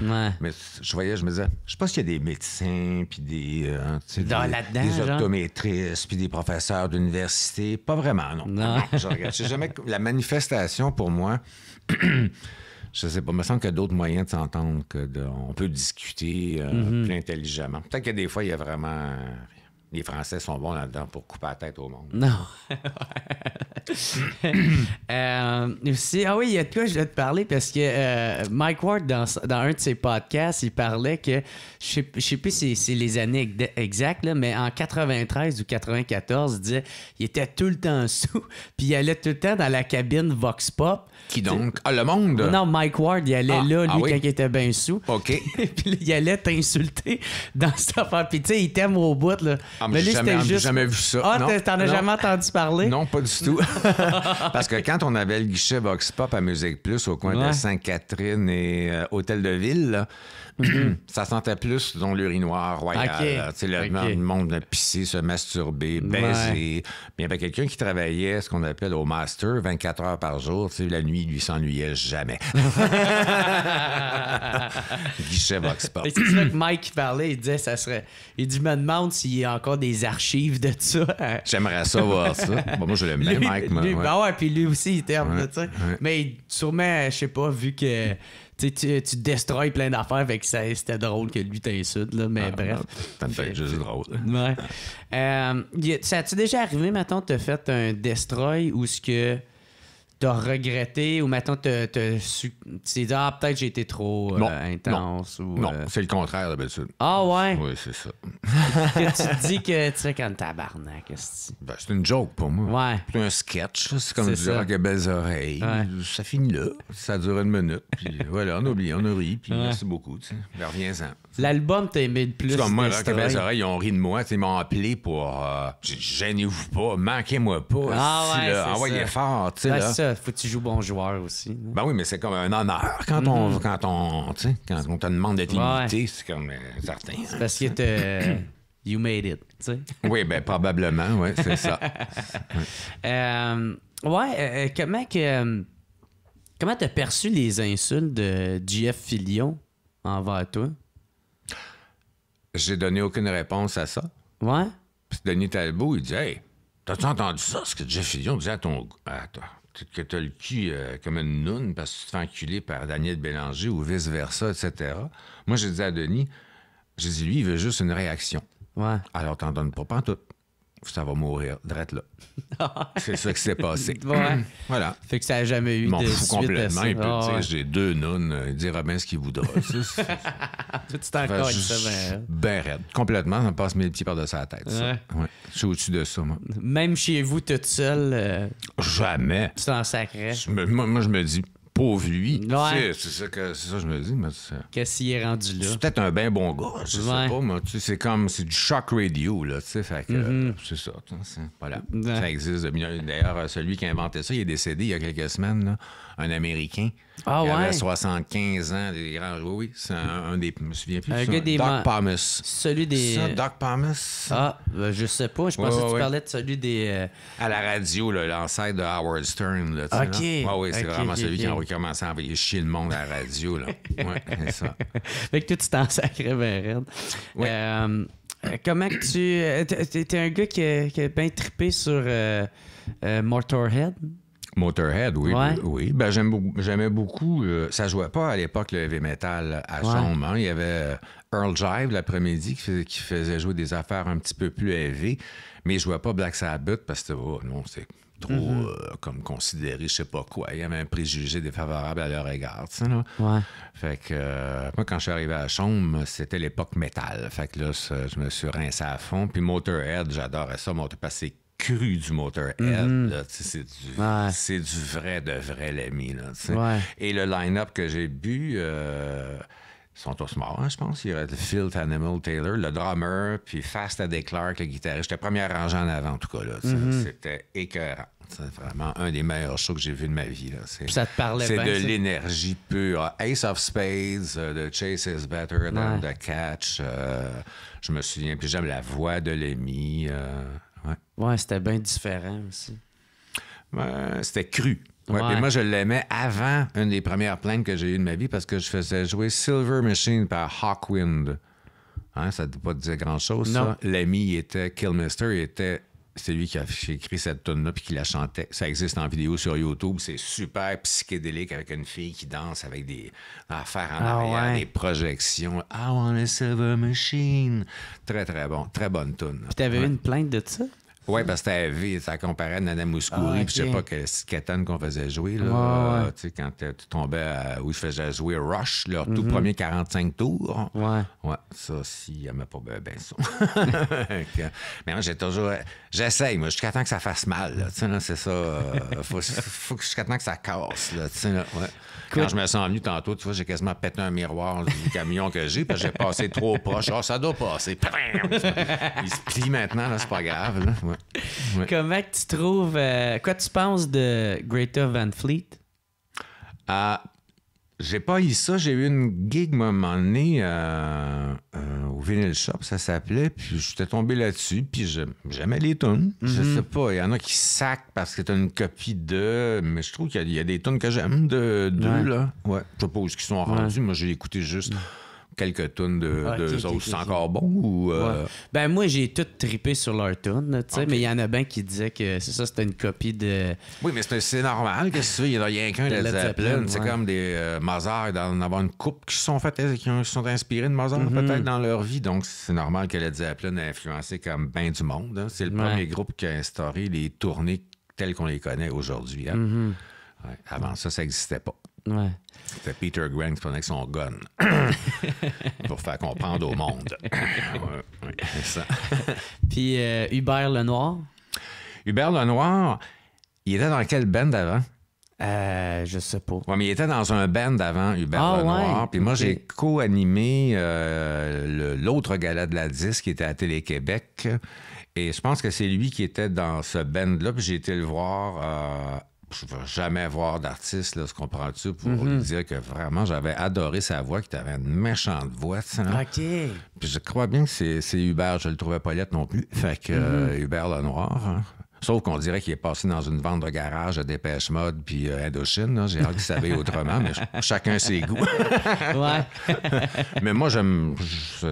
Mais je voyais, je me disais, je sais pas s'il y a des médecins puis des, euh, des, des optométristes puis des professeurs d'université. Pas vraiment, non. Non. je regarde. jamais. La manifestation, pour moi, je sais pas, il me semble qu'il y a d'autres moyens de s'entendre que on peut discuter euh, mm-hmm. plus intelligemment. Peut-être que des fois, il y a vraiment les Français sont bons là-dedans pour couper la tête au monde. Non. Euh, ah oui, il y a de quoi je vais te parler parce que euh, Mike Ward, dans, un de ses podcasts, il parlait que, je ne sais plus si c'est les années exactes, mais en 93 ou 94, il disait il était tout le temps sous, puis il allait tout le temps dans la cabine Vox Pop, qui donc? Ah, le monde? Non, Mike Ward, il allait ah, là, ah lui, quand il était bien sous. OK. puis il allait t'insulter dans cette affaire. Puis tu sais, il t'aime au bout, là. Ah, mais, j'ai jamais, vu ça. Ah, t'en as jamais entendu parler? Non, pas du tout. Parce que quand on avait le guichet Vox Pop à Musique Plus au coin de Sainte-Catherine et euh, Hôtel de Ville, là, Mhm. ça sentait plus dans l'urinoir royal. Tu le monde pisser, se masturber, baiser. il y avait quelqu'un qui travaillait ce qu'on appelle au master 24 heures par jour. la nuit, il lui s'ennuyait jamais. Guichet Voxport. C'est ça que Mike parlait. Il disait, ça serait. Il dit, me demande s'il y a encore des archives de ça. J'aimerais ça voir ça. moi, je l'aime bien, Mike. Ben ouais. puis lui aussi, il était. Mais sûrement, je sais pas, vu que tu, tu plein d'affaires, fait que c'était drôle que lui t'insulte, là, mais ah, bref. C'était juste drôle. Ouais. Euh, ça a-tu déjà arrivé, maintenant, de te fait un destroy ou ce que t'as regretté ou maintenant tu te tu t'es dit ah peut-être j'ai été trop euh, intense non, ou non euh, c'est le contraire d'habitude ah ouais oui c'est ça tu te dis que tu sais quand tabarnak c'est ben, c'est une joke pour moi ouais c'est un sketch c'est comme du rock à belles oreilles ça finit là ça dure une minute puis voilà on oublie on a ri puis merci beaucoup tu sais ben, reviens-en L'album t'as aimé le plus. Comme moi, les oreilles, ils ont ri de moi. Ils m'ont appelé pour. Euh, Gênez-vous pas, manquez-moi pas. Ah ouais, envoyez fort. Ben, c'est ben ça, faut que tu joues bon joueur aussi. Ben oui, mais c'est comme un honneur quand on mhm. quand on te demande d'être imité, c'est comme euh, certain. Hein. parce que tu You made it, tu sais. Oui, ben probablement, oui, c'est ça. Euh, ouais, euh, comment que comment t'as perçu les insultes de Jeff Fillion envers toi? J'ai donné aucune réponse à ça. Ouais. Puis Denis Talbot, il dit Hey, t'as-tu entendu ça, ce que Jeff Fillon disait à ton. À toi, que t'as le cul euh, comme une noune parce que tu te fais enculer par Daniel Bélanger ou vice-versa, etc. Moi, j'ai dit à Denis J'ai dit, lui, il veut juste une réaction. Ouais. Alors, t'en donnes pas, pas en tout ça va mourir, drette là. c'est ça qui s'est passé. voilà. Fait que ça n'a jamais eu Mon de fou complètement. Il peut ah, j'ai deux nounes, il dira bien ce qu'il voudra. Tu Tout est encore ben... ben raide. Complètement, ça me passe mes pieds par de sa tête. Je suis au-dessus de ça, moi. Même chez vous, toute seule. Euh, jamais. Tu t'en sacrais. moi je me dis, lui. C'est ça que je me dis. Qu'est-ce qu'il est rendu là? C'est peut-être un bien bon gars, je sais pas, mais c'est comme c'est du shock radio, là, tu sais, mm-hmm. c'est ça. Voilà. Ça existe. D'ailleurs, euh, celui qui a inventé ça, il est décédé il y a quelques semaines. Là un Américain. Ah, il avait 75 ans, des grands. Oui, oui, c'est un, des. Je me souviens plus. Un gars des Doc Pomus. Celui des. Ça, Doc Pomus. Ah, ben, je sais pas. Je pensais que tu parlais de celui des. Euh, à la radio, l'ancêtre de Howard Stern. Là, ok. Oui, oui, c'est vraiment celui qui a recommencé à envoyer chier le monde à la radio. Là. c'est ça. Fait que toi, tu t'en sacrais bien raide. Oui. Euh, euh, comment que tu. T'es un gars qui a, qui a bien trippé sur Mortarhead, euh, Motorhead? Motorhead, oui. oui. Ben, j'aimais beaucoup. Ça euh, ça jouait pas à l'époque le heavy metal à Somme. Hein. Il y avait euh, Earl Jive l'après-midi qui, faisait jouer des affaires un petit peu plus heavy. mais je jouait pas Black Sabbath parce que oh c'est trop mm-hmm. euh, comme considéré je sais pas quoi. Il y avait un préjugé défavorable à leur égard. Fait que moi, quand je suis arrivé à chambre, c'était l'époque metal. Fait que là, je me suis rincé à fond. Puis Motorhead, j'adorais ça. Motorhead, parce que cru du moteur mhm. C'est du, du, vrai de vrai l'ami. Et le line-up que j'ai bu, euh, ils sont tous morts, hein, je pense. Il y aurait Phil Animal Taylor, le drummer, puis Fast à Clark, le guitariste. J'étais première rangée en avant, en tout cas. Mhm. C'était écœurant. C'est vraiment un des meilleurs shows que j'ai vu de ma vie. Là. ça te parlait C'est de l'énergie pure. Ace of Spades, The euh, Chase is Better than The Catch. Euh, je me souviens, puis j'aime la voix de Lemmy. Ouais, c'était bien différent aussi. c'était cru. moi, je l'aimais avant une des premières plaintes que j'ai eues de ma vie parce que je faisais jouer Silver Machine par Hawkwind. Hein, ça ne pas dire grand-chose, Non. L'ami, était Killmister, il était c'est lui qui a écrit cette tune-là puis qui la chantait. Ça existe en vidéo sur YouTube. C'est super psychédélique avec une fille qui danse avec des affaires en ah arrière, des projections. I want a silver machine. Très, très bon. Très bonne tune. Tu avais une plainte de ça? Oui, parce que c'était vie, ça comparait à Nana Mouskouri, ah, puis je sais pas quelle sketton qu'on faisait jouer, là. Tu sais, quand tu tombais à... où je faisais jouer Rush, leur tout mhm. premier 45 tours. Ouais. Ouais, ça, si, elle m'a pas ben, ben ça. Mais moi, j'ai toujours. J'essaye, moi, jusqu'à temps que ça fasse mal, là. Tu sais, c'est ça. Euh, faut, faut que jusqu'à temps que ça casse, là. Tu sais, ouais. Quand je me sens venu tantôt, tu vois, j'ai quasiment pété un miroir du camion que j'ai, parce que j'ai passé trop proche. oh, ça doit passer. Il se plie maintenant, là, c'est pas grave, là. Comment tu trouves. Euh, quoi tu penses de Greater Van Fleet? Ah, j'ai pas eu ça. J'ai eu une gig à un moment donné euh, euh, au Vinyl Shop, ça s'appelait. Puis j'étais tombé là-dessus. Puis j'aimais les tunes. Je mm-hmm. sais pas. Il y en a qui sacent parce que c'est une copie de. Mais je trouve qu'il y, a des tunes que j'aime de d'eux, là. Ouais. Je sais pas où ils sont rendus. Moi, j'ai écouté juste. Mm quelques tunes de, ah, C'est encore bon ou. Euh? Ben, moi, j'ai tout tripé sur leur tunes, tu sais, mais il y en a bien qui disaient que c'est ça, c'était une copie de. Oui, mais c'est normal, qu'est-ce que Il y en a rien qu'un Led Zeppelin. C'est comme des euh, Mazars, dans une coupe qui sont faites, qui sont inspirés de Mozart, mhm. peut-être, dans leur vie. Donc, c'est normal que Led Zeppelin ait influencé comme bien du monde. Hein. C'est le premier groupe qui a instauré les tournées telles qu'on les connaît aujourd'hui. Hein. Mhm. avant ça, ça n'existait pas. C'était Peter Grant qui prenait son gun pour faire comprendre au monde. Puis euh, Hubert Lenoir. Hubert Lenoir, il était dans quel band avant? Euh, je sais pas. Ouais, mais il était dans un band avant Hubert ah, Lenoir. Puis moi, j'ai co-animé euh, l'autre gala de la disque qui était à Télé-Québec. Et je pense que c'est lui qui était dans ce band-là. Puis j'ai été le voir euh, je ne vais jamais voir d'artiste, là, ce qu'on prend dessus, pour mhm. dire que vraiment, j'avais adoré sa voix, qu'il avait une méchante voix. Hein. OK. Puis je crois bien que c'est Hubert, je le trouvais pas lettre non plus. Fait que mhm. euh, Hubert Lenoir, hein. Sauf qu'on dirait qu'il est passé dans une vente de garage à Dépêche Mode puis euh, Indochine. J'ai hâte qu'il savait autrement, mais chacun ses goûts. ouais. mais moi, j'aime.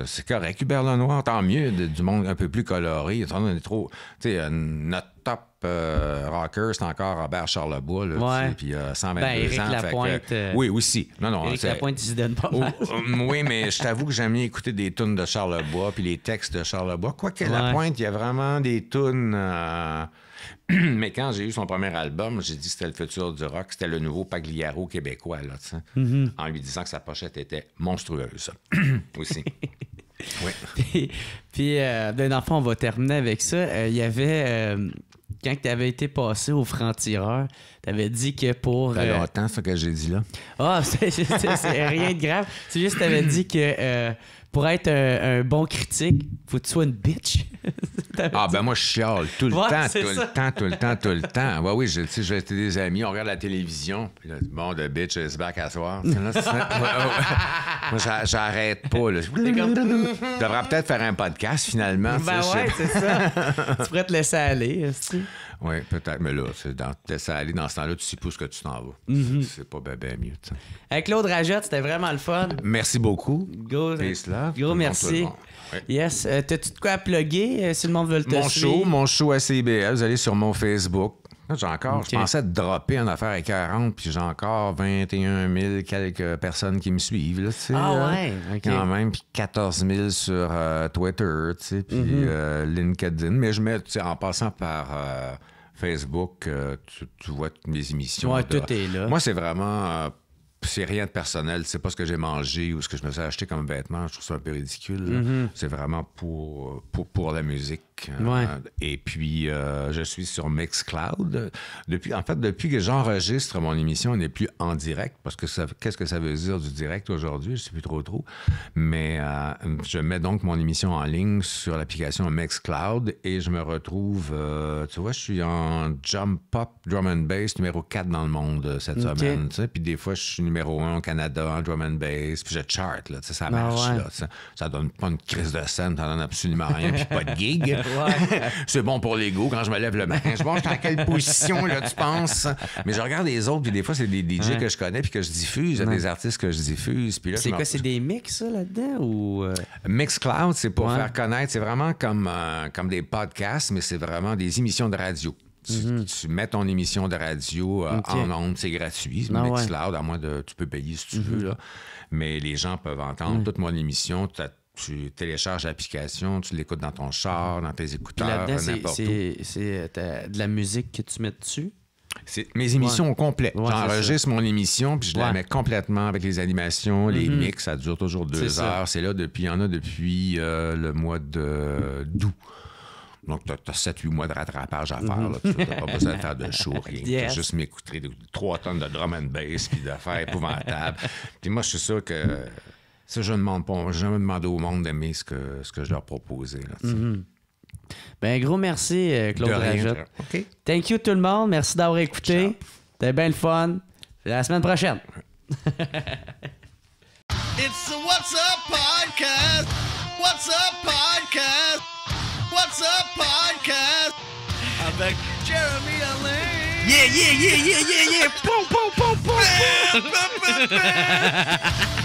C'est correct, Hubert Lenoir, tant mieux, du monde un peu plus coloré. On est trop. Tu sais, notre top rockers euh, rocker, c'est encore Robert Charlebois, là, puis 122 euh, ben, euh, oui, aussi. Non, non, Éric Lapointe, il se donne pas oui, mais je t'avoue que j'aime mieux écouter des tunes de Charlebois, puis les textes de Charlebois. Quoique la pointe, il y a vraiment des tunes... Mais quand j'ai eu son premier album, j'ai dit que c'était le futur du rock, c'était le nouveau Pagliaro québécois, là, mm-hmm. en lui disant que sa pochette était monstrueuse aussi. oui. Puis, d'un ben, enfant, on va terminer avec ça. Il y avait quand tu avais été passé au franc-tireur, tu avais dit que pour. Ça euh, longtemps, ce que j'ai dit là. Ah, c'est rien de grave. C'est juste que tu avais dit que euh, pour être un, bon critique, faut que tu sois une bitch. ah, ben moi, je chiale tout le temps, tout le temps, tout le temps, tout le temps. Ouais, oui, je, tu j'ai des amis, on regarde la télévision, puis là, bon, de bitch is back à soir. moi, j'arrête pas. Tu devrais peut-être faire un podcast, finalement. Ben ouais, c'est ça. tu pourrais te laisser aller. Aussi. Oui, peut-être. Mais là, dans, ça aller dans ce temps-là, tu s'y que tu t'en vas. Mhm. C'est pas bien mieux. Claude Rajotte, c'était vraiment le fun. Merci beaucoup. Go, Gros merci. Yes. Euh, t'as-tu de quoi à plugger euh, si le monde veut le tester? Mon show, mon show à CBL. Vous allez sur mon Facebook, j'ai encore, je pensais dropper une affaire à 40, puis j'ai encore 21 000 quelques personnes qui me suivent. Là, ah Quand même, puis 14 000 sur euh, Twitter, puis mhm. euh, LinkedIn. Mais je mets, en passant par euh, Facebook, tu, vois mes émissions. tout est là. Moi, c'est vraiment c'est rien de personnel. C'est pas ce que j'ai mangé ou ce que je me suis acheté comme vêtement. Je trouve ça un peu ridicule. Mhm. C'est vraiment pour, pour, la musique euh, et puis, euh, je suis sur Mixcloud. Depuis, en fait, depuis que j'enregistre mon émission, on n'est plus en direct, parce que qu'est-ce que ça veut dire du direct aujourd'hui? Je ne sais plus trop trop. Mais euh, je mets donc mon émission en ligne sur l'application Mixcloud et je me retrouve, tu vois, je suis en Jump Pop Drum and Bass numéro 4 dans le monde cette semaine. Puis des fois, je suis numéro 1 au Canada en Drum and Bass, puis je chart, là, ça ah marche. là, ça, ça donne pas une crise de scène, ça donne absolument rien, puis pas de gig. c'est bon pour l'ego quand je me lève le matin. Je mange dans quelle position, là, tu penses? Mais je regarde les autres, puis des fois, c'est des DJ que je connais, puis que je diffuse, des artistes que je diffuse. Puis c'est quoi, c'est des mix, là-dedans? Ou... Euh? Mix Cloud, c'est pour faire connaître. C'est vraiment comme, euh, comme des podcasts, mais c'est vraiment des émissions de radio. Tu, mm-hmm. mets ton émission de radio euh, en ondes, c'est gratuit, c'est ah Mixcloud, à moins de. Tu peux payer si tu mm-hmm. veux, là. Mais les gens peuvent entendre toute mon émission, tu télécharges l'application, tu l'écoutes dans ton char, dans tes écouteurs, n'importe où. C'est euh, de la musique que tu mets dessus? Mes émissions complètes J'enregistre mon émission, puis je la mets complètement avec les animations, les mm-hmm. mix. Ça dure toujours deux heures. C'est là depuis, il y en a depuis euh, le mois d'août. Donc, tu as, 7-8 mois de rattrapage à faire. Là. Tu n'as pas besoin de faire de show, rien. Tu juste m'écouter trois tonnes de drum and bass, puis d'affaires épouvantables. puis moi, je suis sûr que ça, je ne demande pas. Je jamais demandé au monde d'aimer ce que, ce que je leur proposais. Là, mhm. Ben, gros merci, euh, Claude Rajot. Okay. Thank you tout le monde. Merci d'avoir écouté. C'était bien le fun. La semaine prochaine. It's the What's Up Podcast. What's Up Podcast. What's Up Podcast. Avec Jeremy Alain. Yeah, yeah, yeah, yeah, yeah, yeah. Pom, pom, pom,